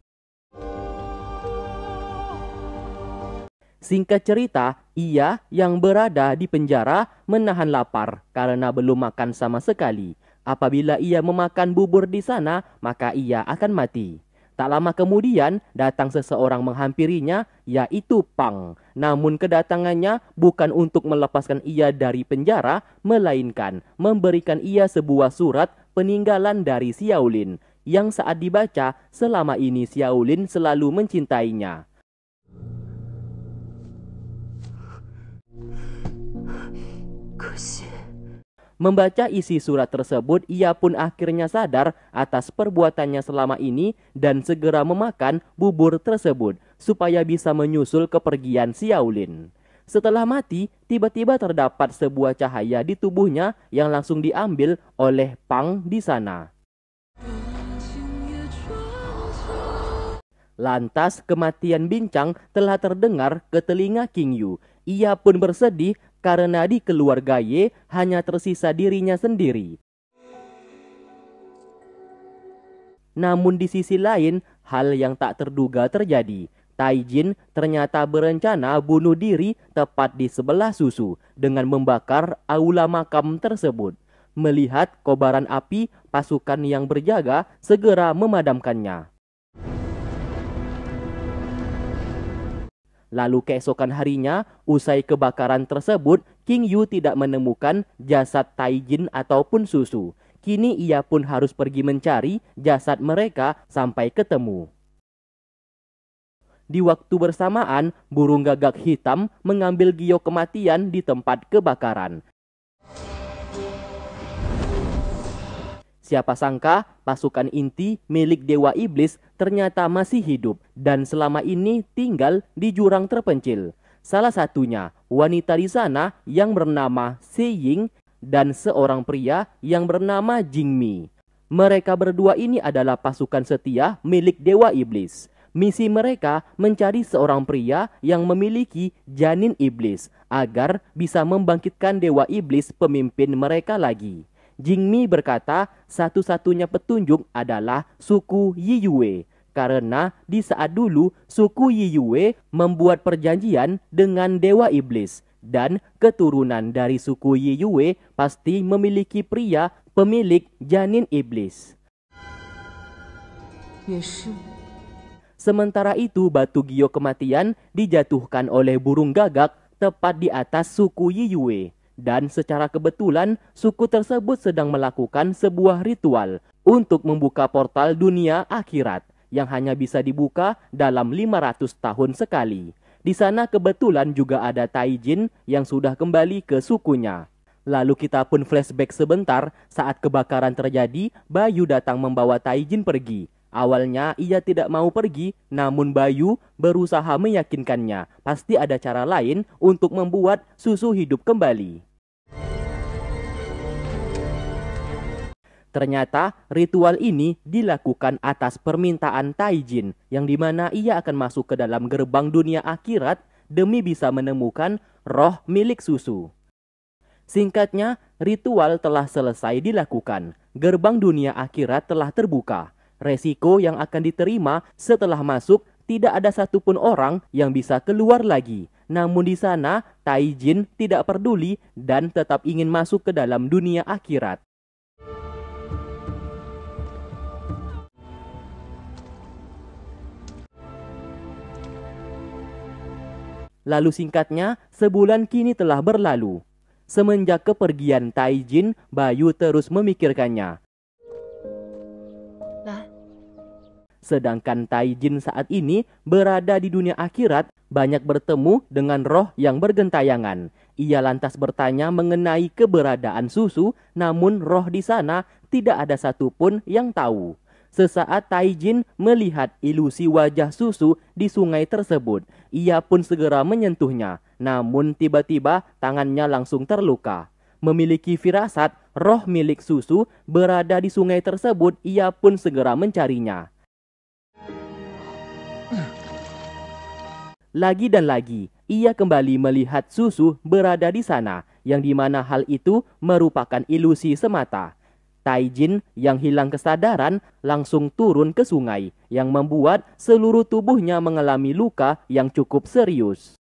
Singkat cerita, ia yang berada di penjara menahan lapar karena belum makan sama sekali. Apabila ia memakan bubur di sana, maka ia akan mati. Tak lama kemudian datang seseorang menghampirinya yaitu Pang. Namun kedatangannya bukan untuk melepaskan ia dari penjara, melainkan memberikan ia sebuah surat peninggalan dari Xiaolin yang saat dibaca selama ini Xiaolin selalu mencintainya. Kusi. Membaca isi surat tersebut, ia pun akhirnya sadar atas perbuatannya selama ini dan segera memakan bubur tersebut supaya bisa menyusul kepergian Xiaolin. Setelah mati, tiba-tiba terdapat sebuah cahaya di tubuhnya yang langsung diambil oleh Pang di sana. Lantas kematian Bincang telah terdengar ke telinga King Yu. Ia pun bersedih karena di keluarga Ye hanya tersisa dirinya sendiri. Namun di sisi lain, hal yang tak terduga terjadi. Taijin ternyata berencana bunuh diri tepat di sebelah susu dengan membakar aula makam tersebut. Melihat kobaran api, pasukan yang berjaga segera memadamkannya. Lalu keesokan harinya, usai kebakaran tersebut, King Yu tidak menemukan jasad Taijin ataupun susu. Kini ia pun harus pergi mencari jasad mereka sampai ketemu. Di waktu bersamaan, burung gagak hitam mengambil giok kematian di tempat kebakaran. Siapa sangka pasukan inti milik Dewa Iblis ternyata masih hidup dan selama ini tinggal di jurang terpencil. Salah satunya wanita di sana yang bernama Si Ying dan seorang pria yang bernama Jing Mi. Mereka berdua ini adalah pasukan setia milik Dewa Iblis. Misi mereka mencari seorang pria yang memiliki janin iblis agar bisa membangkitkan Dewa Iblis pemimpin mereka lagi. Jingmi berkata, satu-satunya petunjuk adalah suku Yiyue. Karena di saat dulu suku Yiyue membuat perjanjian dengan Dewa Iblis. Dan keturunan dari suku Yiyue pasti memiliki pria pemilik janin iblis. Yes. Sementara itu batu giok kematian dijatuhkan oleh burung gagak tepat di atas suku Yiyue dan secara kebetulan suku tersebut sedang melakukan sebuah ritual untuk membuka portal dunia akhirat yang hanya bisa dibuka dalam 500 tahun sekali. Di sana kebetulan juga ada Taijin yang sudah kembali ke sukunya. Lalu kita pun flashback sebentar saat kebakaran terjadi, Bayu datang membawa Taijin pergi. Awalnya ia tidak mau pergi, namun Bayu berusaha meyakinkannya. Pasti ada cara lain untuk membuat susu hidup kembali. Ternyata ritual ini dilakukan atas permintaan Taijin yang dimana ia akan masuk ke dalam gerbang dunia akhirat demi bisa menemukan roh milik susu. Singkatnya, ritual telah selesai dilakukan. Gerbang dunia akhirat telah terbuka resiko yang akan diterima setelah masuk tidak ada satupun orang yang bisa keluar lagi. Namun di sana, Taijin tidak peduli dan tetap ingin masuk ke dalam dunia akhirat. Lalu singkatnya, sebulan kini telah berlalu. Semenjak kepergian Taijin, Bayu terus memikirkannya. Sedangkan Taijin saat ini berada di dunia akhirat banyak bertemu dengan roh yang bergentayangan. Ia lantas bertanya mengenai keberadaan susu, namun roh di sana tidak ada satupun yang tahu. Sesaat Taijin melihat ilusi wajah susu di sungai tersebut, ia pun segera menyentuhnya. Namun tiba-tiba tangannya langsung terluka. Memiliki firasat roh milik susu berada di sungai tersebut, ia pun segera mencarinya. Lagi dan lagi, ia kembali melihat susu berada di sana, yang dimana hal itu merupakan ilusi semata. Taijin yang hilang kesadaran langsung turun ke sungai, yang membuat seluruh tubuhnya mengalami luka yang cukup serius.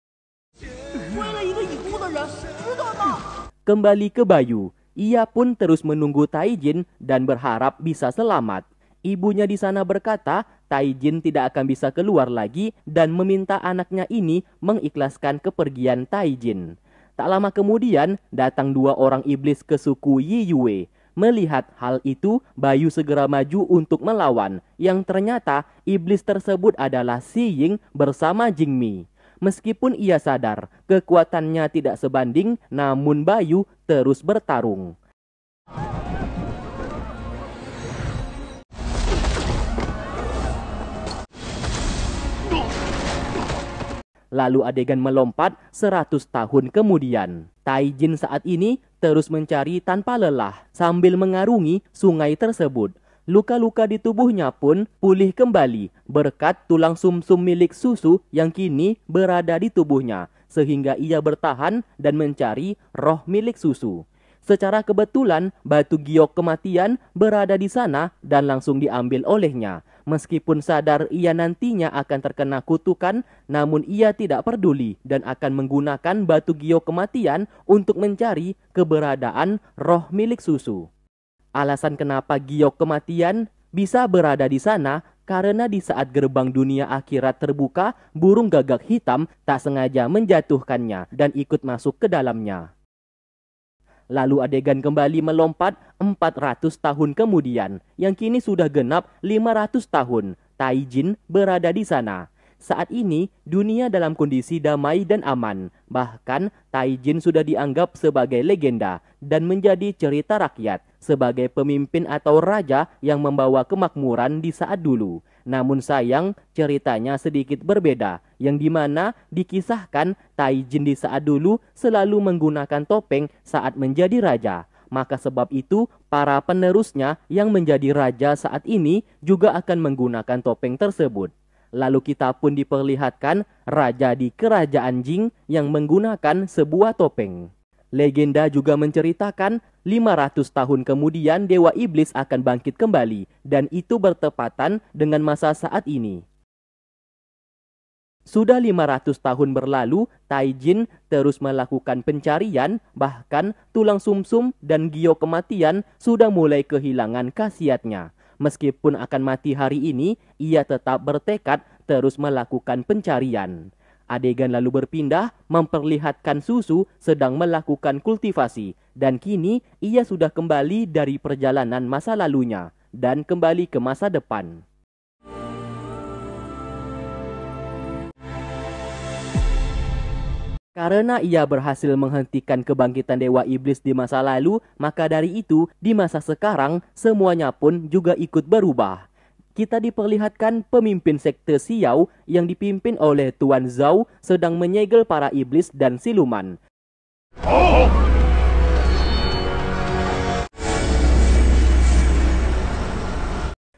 Kembali ke Bayu, ia pun terus menunggu Taijin dan berharap bisa selamat. Ibunya di sana berkata, Taijin tidak akan bisa keluar lagi dan meminta anaknya ini mengikhlaskan kepergian Taijin. Tak lama kemudian, datang dua orang iblis ke suku Yiyue. Melihat hal itu, Bayu segera maju untuk melawan, yang ternyata iblis tersebut adalah Si Ying bersama Jingmi. Meskipun ia sadar kekuatannya tidak sebanding, namun Bayu terus bertarung. lalu adegan melompat 100 tahun kemudian. Taijin saat ini terus mencari tanpa lelah sambil mengarungi sungai tersebut. Luka-luka di tubuhnya pun pulih kembali berkat tulang sumsum -sum milik susu yang kini berada di tubuhnya sehingga ia bertahan dan mencari roh milik susu. Secara kebetulan, batu giok kematian berada di sana dan langsung diambil olehnya. Meskipun sadar ia nantinya akan terkena kutukan, namun ia tidak peduli dan akan menggunakan batu giok kematian untuk mencari keberadaan roh milik susu. Alasan kenapa giok kematian bisa berada di sana karena di saat gerbang dunia akhirat terbuka, burung gagak hitam tak sengaja menjatuhkannya dan ikut masuk ke dalamnya. Lalu adegan kembali melompat 400 tahun kemudian, yang kini sudah genap 500 tahun. Taijin berada di sana. Saat ini, dunia dalam kondisi damai dan aman. Bahkan, Taijin sudah dianggap sebagai legenda dan menjadi cerita rakyat sebagai pemimpin atau raja yang membawa kemakmuran di saat dulu. Namun sayang, ceritanya sedikit berbeda, yang dimana dikisahkan Taijin di saat dulu selalu menggunakan topeng saat menjadi raja. Maka sebab itu, para penerusnya yang menjadi raja saat ini juga akan menggunakan topeng tersebut. Lalu kita pun diperlihatkan raja di kerajaan Jing yang menggunakan sebuah topeng. Legenda juga menceritakan 500 tahun kemudian Dewa Iblis akan bangkit kembali dan itu bertepatan dengan masa saat ini. Sudah 500 tahun berlalu, Taijin terus melakukan pencarian, bahkan tulang sumsum dan giok kematian sudah mulai kehilangan khasiatnya. Meskipun akan mati hari ini, ia tetap bertekad terus melakukan pencarian. Adegan lalu berpindah memperlihatkan susu sedang melakukan kultivasi dan kini ia sudah kembali dari perjalanan masa lalunya dan kembali ke masa depan. Karena ia berhasil menghentikan kebangkitan Dewa Iblis di masa lalu, maka dari itu di masa sekarang semuanya pun juga ikut berubah kita diperlihatkan pemimpin sekte Xiao yang dipimpin oleh Tuan Zhao sedang menyegel para iblis dan siluman. Oh.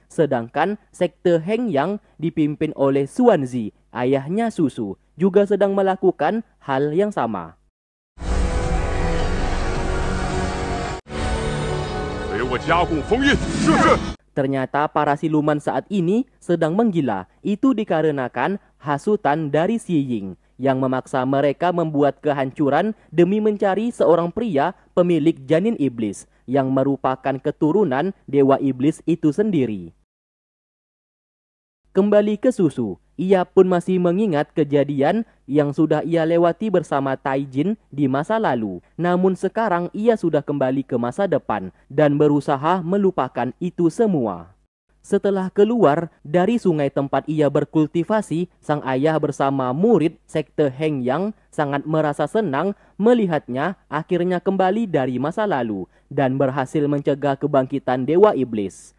Sedangkan sekte Heng Yang dipimpin oleh Xuanzi, ayahnya Susu, juga sedang melakukan hal yang sama. Ternyata para siluman saat ini sedang menggila. Itu dikarenakan hasutan dari Xi Ying yang memaksa mereka membuat kehancuran demi mencari seorang pria pemilik janin iblis yang merupakan keturunan dewa iblis itu sendiri. Kembali ke susu, ia pun masih mengingat kejadian yang sudah ia lewati bersama Taijin di masa lalu. Namun sekarang ia sudah kembali ke masa depan dan berusaha melupakan itu semua. Setelah keluar dari sungai tempat ia berkultivasi, sang ayah bersama murid sekte Hengyang sangat merasa senang melihatnya akhirnya kembali dari masa lalu dan berhasil mencegah kebangkitan Dewa Iblis.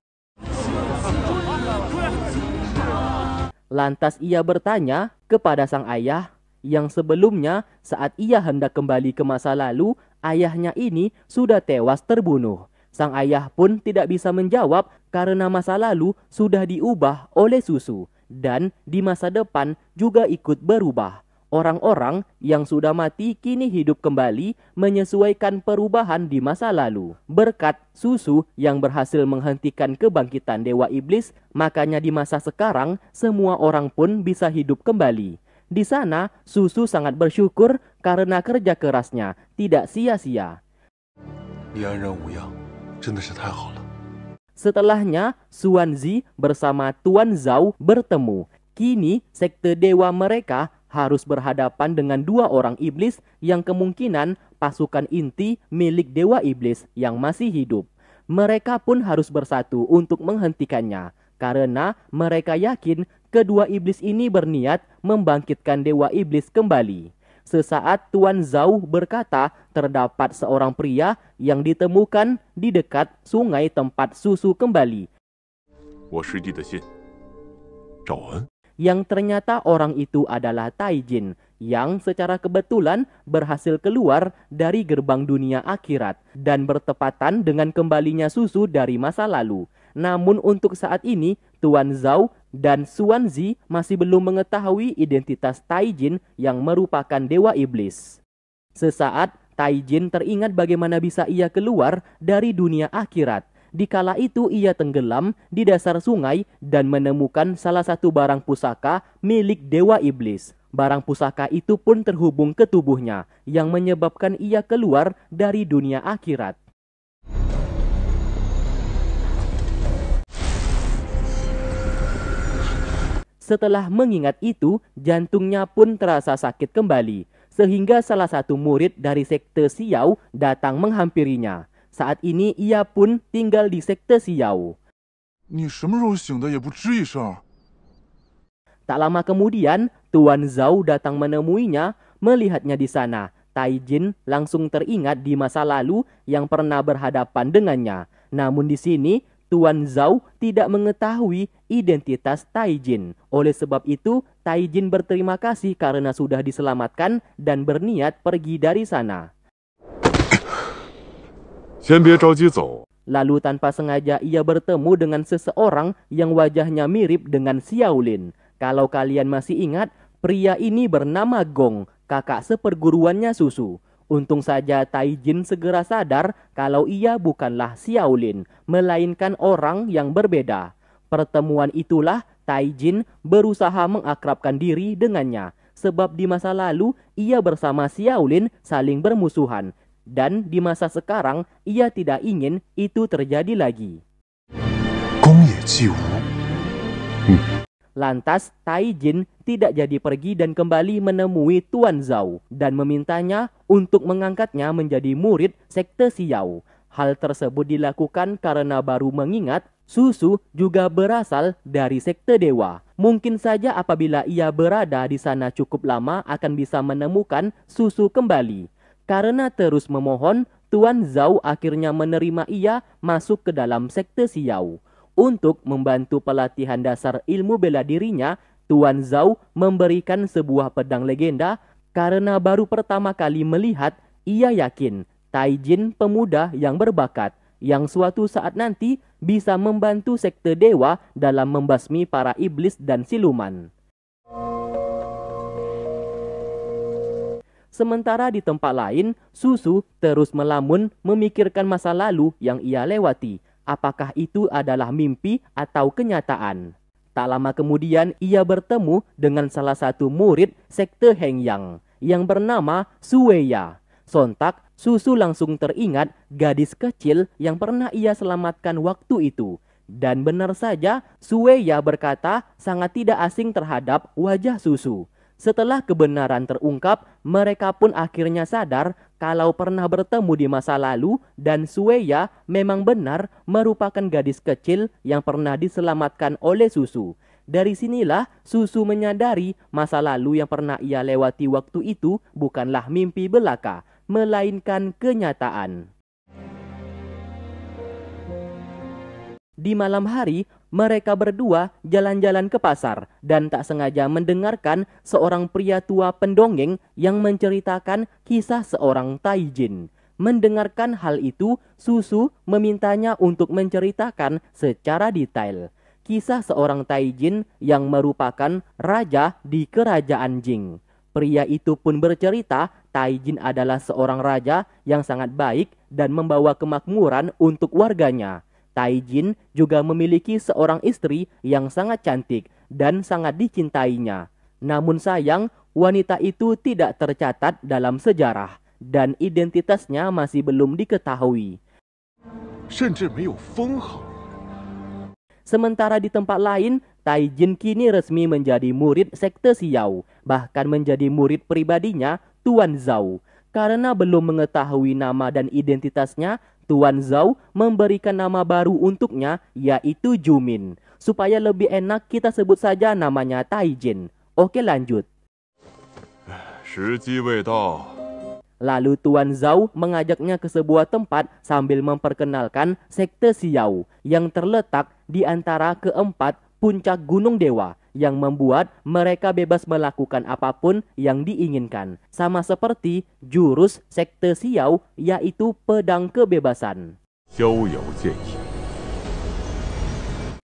Lantas ia bertanya kepada sang ayah yang sebelumnya saat ia hendak kembali ke masa lalu, ayahnya ini sudah tewas terbunuh. Sang ayah pun tidak bisa menjawab karena masa lalu sudah diubah oleh susu dan di masa depan juga ikut berubah. Orang-orang yang sudah mati kini hidup kembali menyesuaikan perubahan di masa lalu. Berkat susu yang berhasil menghentikan kebangkitan dewa iblis, makanya di masa sekarang semua orang pun bisa hidup kembali. Di sana, Susu sangat bersyukur karena kerja kerasnya tidak sia-sia. Setelahnya, Suan Zi bersama Tuan Zhao bertemu. Kini, sekte dewa mereka harus berhadapan dengan dua orang iblis yang kemungkinan pasukan inti milik dewa iblis yang masih hidup. Mereka pun harus bersatu untuk menghentikannya karena mereka yakin kedua iblis ini berniat membangkitkan dewa iblis kembali. Sesaat Tuan Zau berkata terdapat seorang pria yang ditemukan di dekat sungai tempat susu kembali. Yang ternyata orang itu adalah Taijin yang secara kebetulan berhasil keluar dari gerbang dunia akhirat dan bertepatan dengan kembalinya susu dari masa lalu. Namun untuk saat ini, Tuan Zhao dan Xuan Zi masih belum mengetahui identitas Taijin yang merupakan dewa iblis. Sesaat, Taijin teringat bagaimana bisa ia keluar dari dunia akhirat. Di kala itu ia tenggelam di dasar sungai dan menemukan salah satu barang pusaka milik dewa iblis. Barang pusaka itu pun terhubung ke tubuhnya yang menyebabkan ia keluar dari dunia akhirat. Setelah mengingat itu, jantungnya pun terasa sakit kembali, sehingga salah satu murid dari sekte Siau datang menghampirinya. Saat ini ia pun tinggal di sekte Siau. Tak lama kemudian, Tuan Zhao datang menemuinya, melihatnya di sana. Taijin langsung teringat di masa lalu yang pernah berhadapan dengannya. Namun di sini, Tuan Zhao tidak mengetahui identitas Taijin. Oleh sebab itu, Taijin berterima kasih karena sudah diselamatkan dan berniat pergi dari sana. Lalu tanpa sengaja ia bertemu dengan seseorang yang wajahnya mirip dengan Xiaolin. Kalau kalian masih ingat, pria ini bernama Gong, kakak seperguruannya Susu. Untung saja Taijin segera sadar kalau ia bukanlah Xiaolin, melainkan orang yang berbeda. Pertemuan itulah Taijin berusaha mengakrabkan diri dengannya, sebab di masa lalu ia bersama Xiaolin saling bermusuhan, dan di masa sekarang ia tidak ingin itu terjadi lagi. Hmm. Lantas Taijin tidak jadi pergi dan kembali menemui Tuan Zhao dan memintanya untuk mengangkatnya menjadi murid sekte Xiao. Hal tersebut dilakukan karena baru mengingat Susu juga berasal dari sekte dewa. Mungkin saja apabila ia berada di sana cukup lama akan bisa menemukan Susu kembali. Karena terus memohon, Tuan Zhao akhirnya menerima ia masuk ke dalam sekte Xiao untuk membantu pelatihan dasar ilmu bela dirinya Tuan Zhao memberikan sebuah pedang legenda karena baru pertama kali melihat ia yakin Taijin pemuda yang berbakat yang suatu saat nanti bisa membantu sekte dewa dalam membasmi para iblis dan siluman. Sementara di tempat lain, Susu terus melamun memikirkan masa lalu yang ia lewati. Apakah itu adalah mimpi atau kenyataan? Tak lama kemudian ia bertemu dengan salah satu murid sekte Hengyang yang bernama Suweya. Sontak, Susu langsung teringat gadis kecil yang pernah ia selamatkan waktu itu. Dan benar saja, Suweya berkata sangat tidak asing terhadap wajah Susu. Setelah kebenaran terungkap, mereka pun akhirnya sadar kalau pernah bertemu di masa lalu dan Sueya memang benar merupakan gadis kecil yang pernah diselamatkan oleh Susu. Dari sinilah Susu menyadari masa lalu yang pernah ia lewati waktu itu bukanlah mimpi belaka, melainkan kenyataan. Di malam hari, mereka berdua jalan-jalan ke pasar dan tak sengaja mendengarkan seorang pria tua pendongeng yang menceritakan kisah seorang Taijin. Mendengarkan hal itu, Susu memintanya untuk menceritakan secara detail kisah seorang Taijin yang merupakan raja di kerajaan Jing. Pria itu pun bercerita, Taijin adalah seorang raja yang sangat baik dan membawa kemakmuran untuk warganya. Taijin juga memiliki seorang istri yang sangat cantik dan sangat dicintainya. Namun sayang, wanita itu tidak tercatat dalam sejarah dan identitasnya masih belum diketahui. Sementara di tempat lain, Taijin kini resmi menjadi murid sekte Xiao, bahkan menjadi murid pribadinya Tuan Zhao. Karena belum mengetahui nama dan identitasnya, Tuan Zhao memberikan nama baru untuknya yaitu Jumin. Supaya lebih enak kita sebut saja namanya Taijin. Oke lanjut. Lalu Tuan Zhao mengajaknya ke sebuah tempat sambil memperkenalkan sekte Xiao yang terletak di antara keempat puncak Gunung Dewa yang membuat mereka bebas melakukan apapun yang diinginkan, sama seperti jurus sekte Xiao yaitu pedang kebebasan.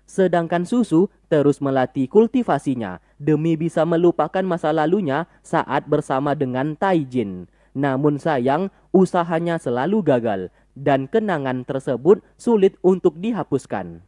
Sedangkan Susu terus melatih kultivasinya demi bisa melupakan masa lalunya saat bersama dengan Taijin. Namun sayang, usahanya selalu gagal dan kenangan tersebut sulit untuk dihapuskan.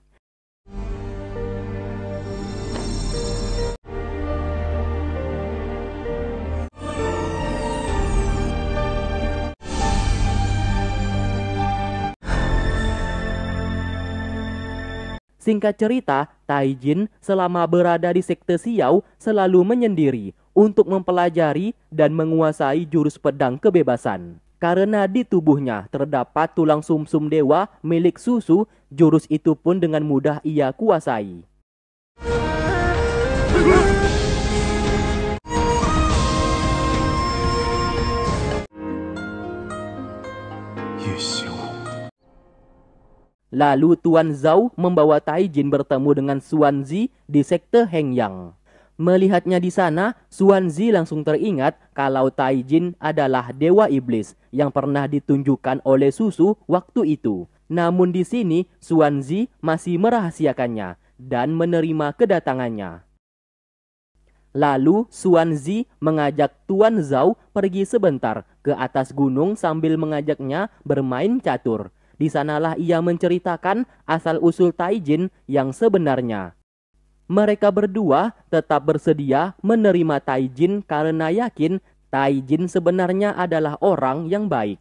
Singkat cerita, Taijin selama berada di sekte Xiao selalu menyendiri untuk mempelajari dan menguasai jurus pedang kebebasan. Karena di tubuhnya terdapat tulang sumsum -sum dewa milik susu, jurus itu pun dengan mudah ia kuasai. Lalu Tuan Zhao membawa Taijin bertemu dengan Zi di sekte Hengyang. Melihatnya di sana, Zi langsung teringat kalau Taijin adalah dewa iblis yang pernah ditunjukkan oleh Susu waktu itu. Namun di sini, Zi masih merahasiakannya dan menerima kedatangannya. Lalu Zi mengajak Tuan Zhao pergi sebentar ke atas gunung sambil mengajaknya bermain catur. Di sanalah ia menceritakan asal-usul Taijin yang sebenarnya. Mereka berdua tetap bersedia menerima Taijin karena yakin Taijin sebenarnya adalah orang yang baik.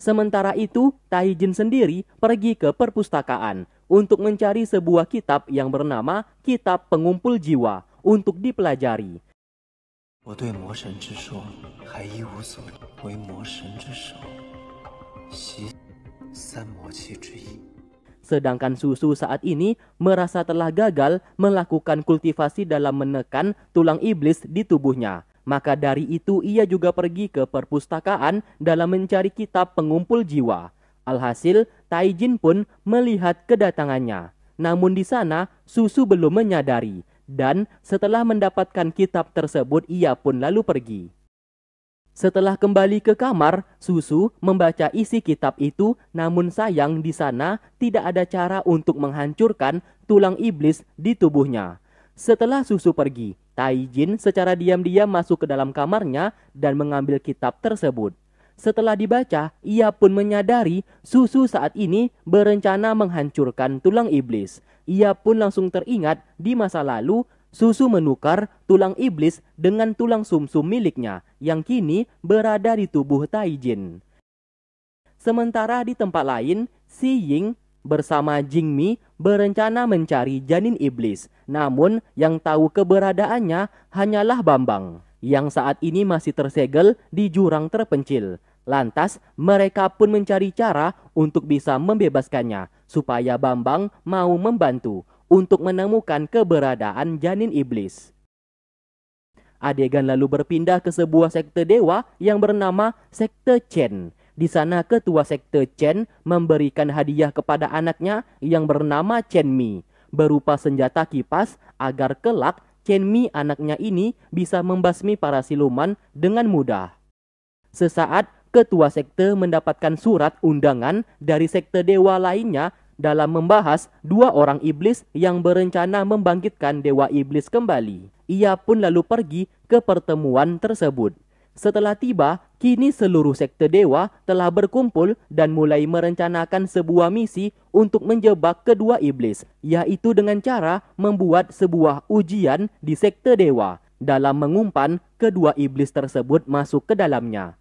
Sementara itu, Taijin sendiri pergi ke perpustakaan untuk mencari sebuah kitab yang bernama Kitab Pengumpul Jiwa untuk dipelajari. Sedangkan Susu saat ini merasa telah gagal melakukan kultivasi dalam menekan tulang iblis di tubuhnya. Maka dari itu ia juga pergi ke perpustakaan dalam mencari kitab pengumpul jiwa. Alhasil, Taijin pun melihat kedatangannya. Namun di sana, Susu belum menyadari dan setelah mendapatkan kitab tersebut, ia pun lalu pergi. Setelah kembali ke kamar, Susu membaca isi kitab itu, namun sayang di sana tidak ada cara untuk menghancurkan tulang iblis di tubuhnya. Setelah Susu pergi, Taijin secara diam-diam masuk ke dalam kamarnya dan mengambil kitab tersebut. Setelah dibaca, ia pun menyadari Susu saat ini berencana menghancurkan tulang iblis. Ia pun langsung teringat di masa lalu Susu menukar tulang iblis dengan tulang sumsum miliknya yang kini berada di tubuh Taijin. Sementara di tempat lain, Si Ying bersama Jing Mi berencana mencari janin iblis. Namun yang tahu keberadaannya hanyalah Bambang yang saat ini masih tersegel di jurang terpencil. Lantas mereka pun mencari cara untuk bisa membebaskannya supaya Bambang mau membantu untuk menemukan keberadaan janin iblis. Adegan lalu berpindah ke sebuah sekte dewa yang bernama Sekte Chen. Di sana ketua sekte Chen memberikan hadiah kepada anaknya yang bernama Chen Mi berupa senjata kipas agar kelak Chen Mi anaknya ini bisa membasmi para siluman dengan mudah. Sesaat ketua sekte mendapatkan surat undangan dari sekte dewa lainnya dalam membahas dua orang iblis yang berencana membangkitkan dewa iblis kembali. Ia pun lalu pergi ke pertemuan tersebut. Setelah tiba, kini seluruh sekte dewa telah berkumpul dan mulai merencanakan sebuah misi untuk menjebak kedua iblis, yaitu dengan cara membuat sebuah ujian di sekte dewa dalam mengumpan kedua iblis tersebut masuk ke dalamnya.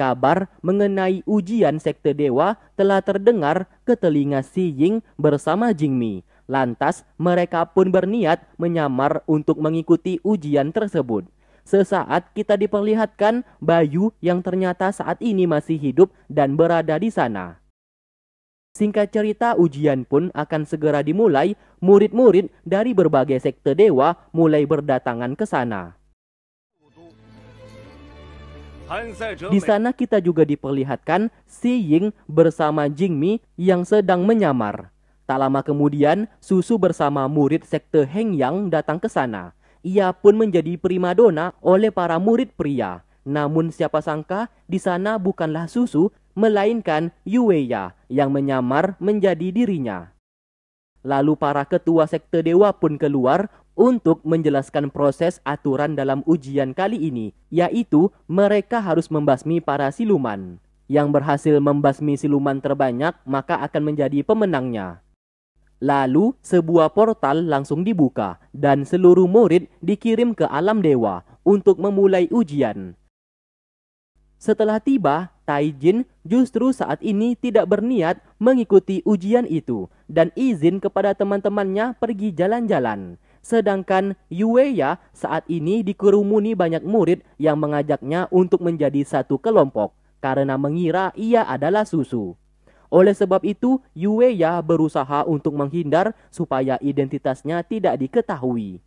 Kabar mengenai ujian sekte dewa telah terdengar ke telinga Si Ying bersama Jing Mi. Lantas mereka pun berniat menyamar untuk mengikuti ujian tersebut. Sesaat kita diperlihatkan Bayu yang ternyata saat ini masih hidup dan berada di sana. Singkat cerita, ujian pun akan segera dimulai. Murid-murid dari berbagai sekte dewa mulai berdatangan ke sana. Di sana kita juga diperlihatkan Si Ying bersama Jing Mi yang sedang menyamar. Tak lama kemudian, Susu bersama murid sekte Heng Yang datang ke sana. Ia pun menjadi primadona oleh para murid pria. Namun siapa sangka di sana bukanlah Susu, melainkan Yueya yang menyamar menjadi dirinya. Lalu para ketua sekte dewa pun keluar untuk menjelaskan proses aturan dalam ujian kali ini, yaitu mereka harus membasmi para siluman. Yang berhasil membasmi siluman terbanyak maka akan menjadi pemenangnya. Lalu, sebuah portal langsung dibuka dan seluruh murid dikirim ke alam dewa untuk memulai ujian. Setelah tiba, Taijin justru saat ini tidak berniat mengikuti ujian itu dan izin kepada teman-temannya pergi jalan-jalan. Sedangkan Yueya saat ini dikerumuni banyak murid yang mengajaknya untuk menjadi satu kelompok karena mengira ia adalah susu. Oleh sebab itu, Yueya berusaha untuk menghindar supaya identitasnya tidak diketahui.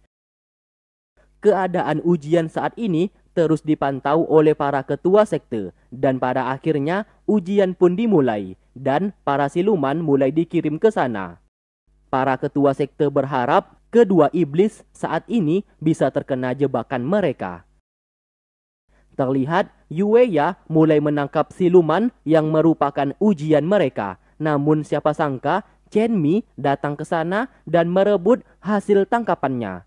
Keadaan ujian saat ini terus dipantau oleh para ketua sekte dan pada akhirnya ujian pun dimulai dan para siluman mulai dikirim ke sana. Para ketua sekte berharap kedua iblis saat ini bisa terkena jebakan mereka. Terlihat Yueya mulai menangkap siluman yang merupakan ujian mereka. Namun siapa sangka Chen Mi datang ke sana dan merebut hasil tangkapannya.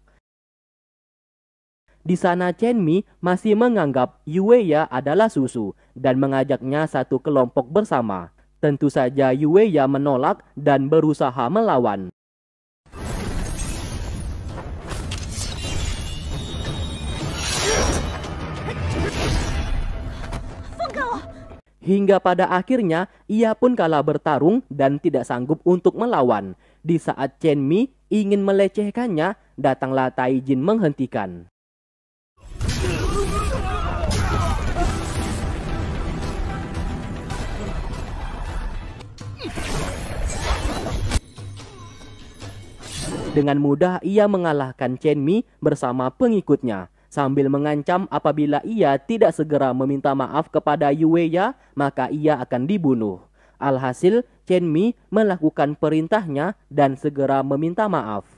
Di sana Chen Mi masih menganggap Yueya adalah susu dan mengajaknya satu kelompok bersama. Tentu saja Yueya menolak dan berusaha melawan. Hingga pada akhirnya ia pun kalah bertarung dan tidak sanggup untuk melawan. Di saat Chen Mi ingin melecehkannya, datanglah Tai Jin menghentikan. Dengan mudah ia mengalahkan Chen Mi bersama pengikutnya sambil mengancam apabila ia tidak segera meminta maaf kepada Yueya, maka ia akan dibunuh. Alhasil, Chen Mi melakukan perintahnya dan segera meminta maaf.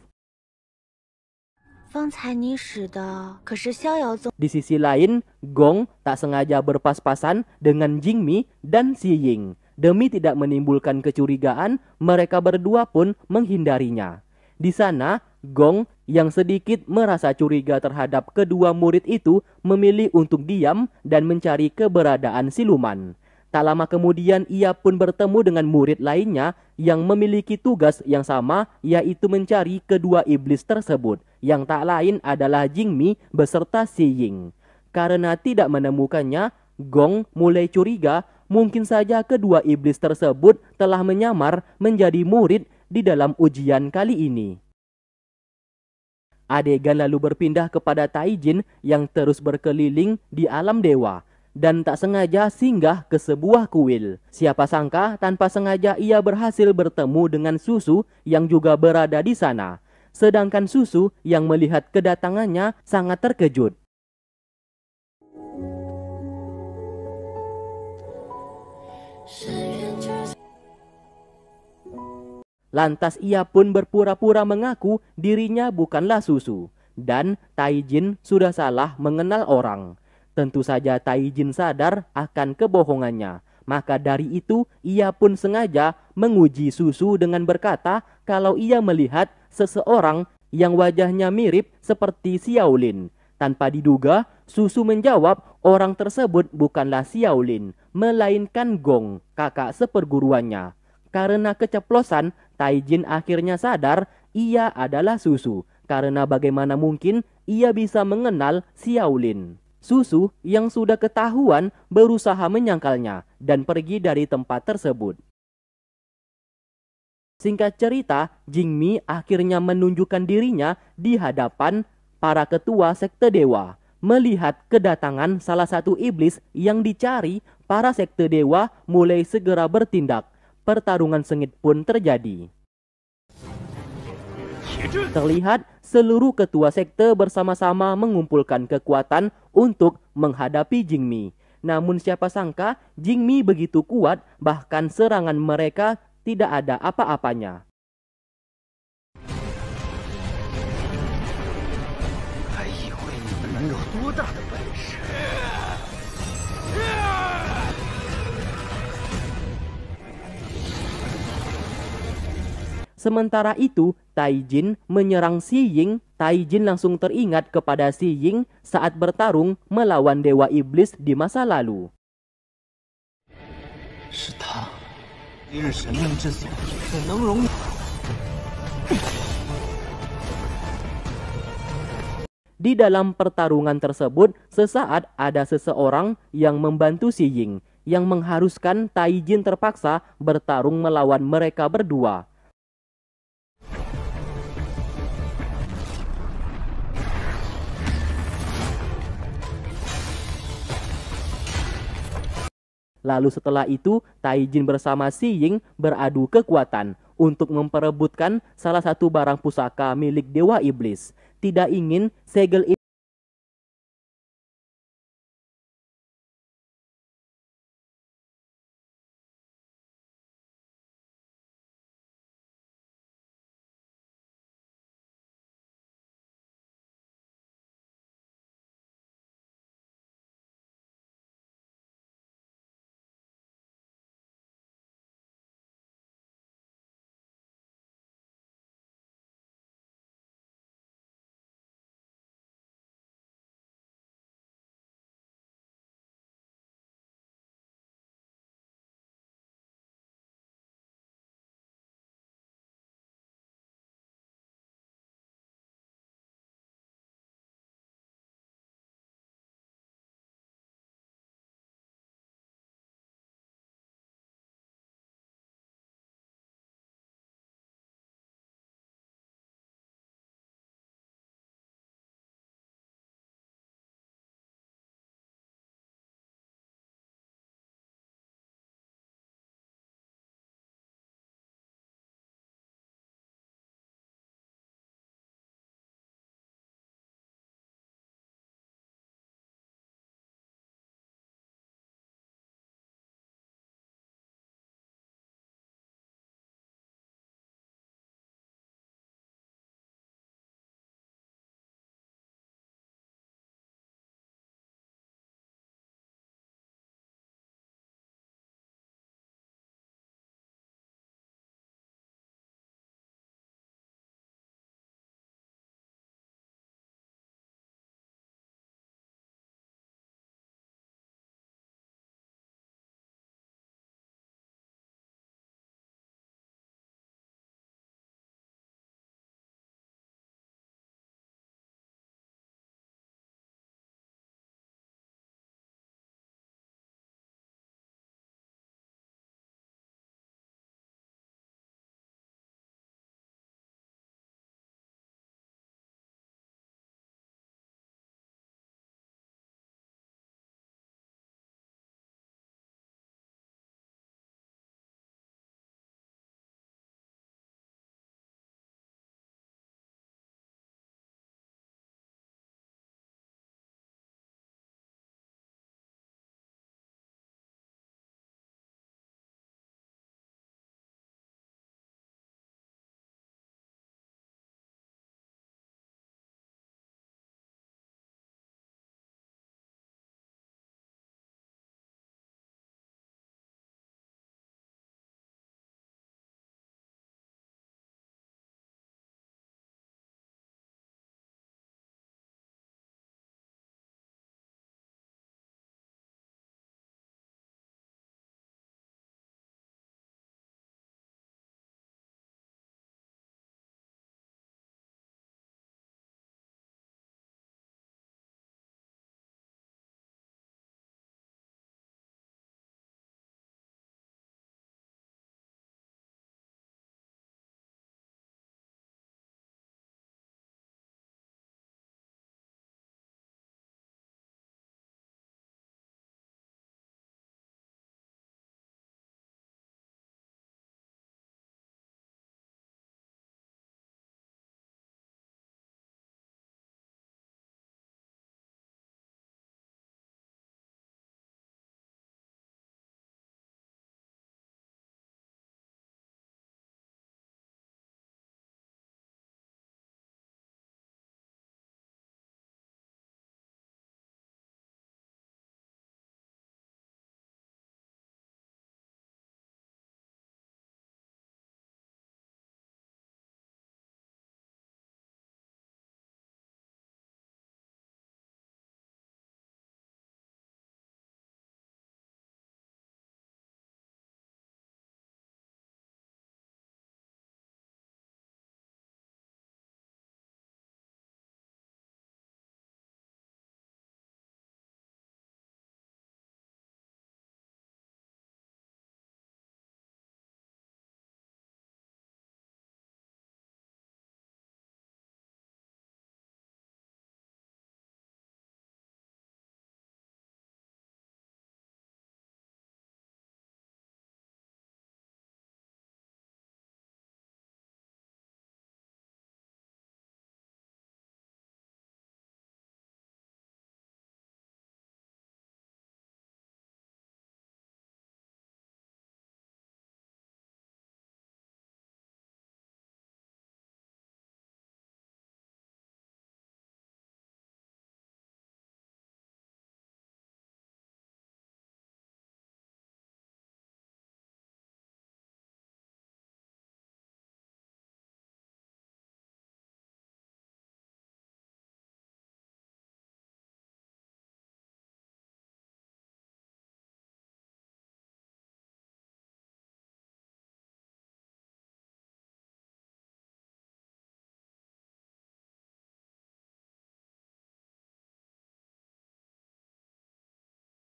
Di sisi lain, Gong tak sengaja berpas-pasan dengan Jing Mi dan Xi Ying. Demi tidak menimbulkan kecurigaan, mereka berdua pun menghindarinya. Di sana, Gong yang sedikit merasa curiga terhadap kedua murid itu memilih untuk diam dan mencari keberadaan siluman. Tak lama kemudian ia pun bertemu dengan murid lainnya yang memiliki tugas yang sama yaitu mencari kedua iblis tersebut yang tak lain adalah Jing Mi beserta Si Ying. Karena tidak menemukannya, Gong mulai curiga mungkin saja kedua iblis tersebut telah menyamar menjadi murid di dalam ujian kali ini. Adegan lalu berpindah kepada Taijin yang terus berkeliling di alam dewa dan tak sengaja singgah ke sebuah kuil. Siapa sangka tanpa sengaja ia berhasil bertemu dengan Susu yang juga berada di sana. Sedangkan Susu yang melihat kedatangannya sangat terkejut. Lantas ia pun berpura-pura mengaku dirinya bukanlah susu dan Taijin sudah salah mengenal orang. Tentu saja Taijin sadar akan kebohongannya. Maka dari itu ia pun sengaja menguji susu dengan berkata kalau ia melihat seseorang yang wajahnya mirip seperti Xiaolin. Tanpa diduga, Susu menjawab orang tersebut bukanlah Xiaolin, melainkan Gong, kakak seperguruannya. Karena keceplosan, Taijin akhirnya sadar ia adalah susu, karena bagaimana mungkin ia bisa mengenal Xiaolin. Susu yang sudah ketahuan berusaha menyangkalnya dan pergi dari tempat tersebut. Singkat cerita, Jingmi akhirnya menunjukkan dirinya di hadapan para ketua sekte dewa melihat kedatangan salah satu iblis yang dicari, para sekte dewa mulai segera bertindak pertarungan sengit pun terjadi. Terlihat seluruh ketua sekte bersama-sama mengumpulkan kekuatan untuk menghadapi Jingmi. Namun siapa sangka Jingmi begitu kuat bahkan serangan mereka tidak ada apa-apanya. Sementara itu, Taijin menyerang Si Ying. Taijin langsung teringat kepada Si Ying saat bertarung melawan Dewa Iblis di masa lalu. Di dalam pertarungan tersebut, sesaat ada seseorang yang membantu Si Ying yang mengharuskan Taijin terpaksa bertarung melawan mereka berdua. Lalu setelah itu, Taijin bersama Si Ying beradu kekuatan untuk memperebutkan salah satu barang pusaka milik Dewa Iblis. Tidak ingin segel ini.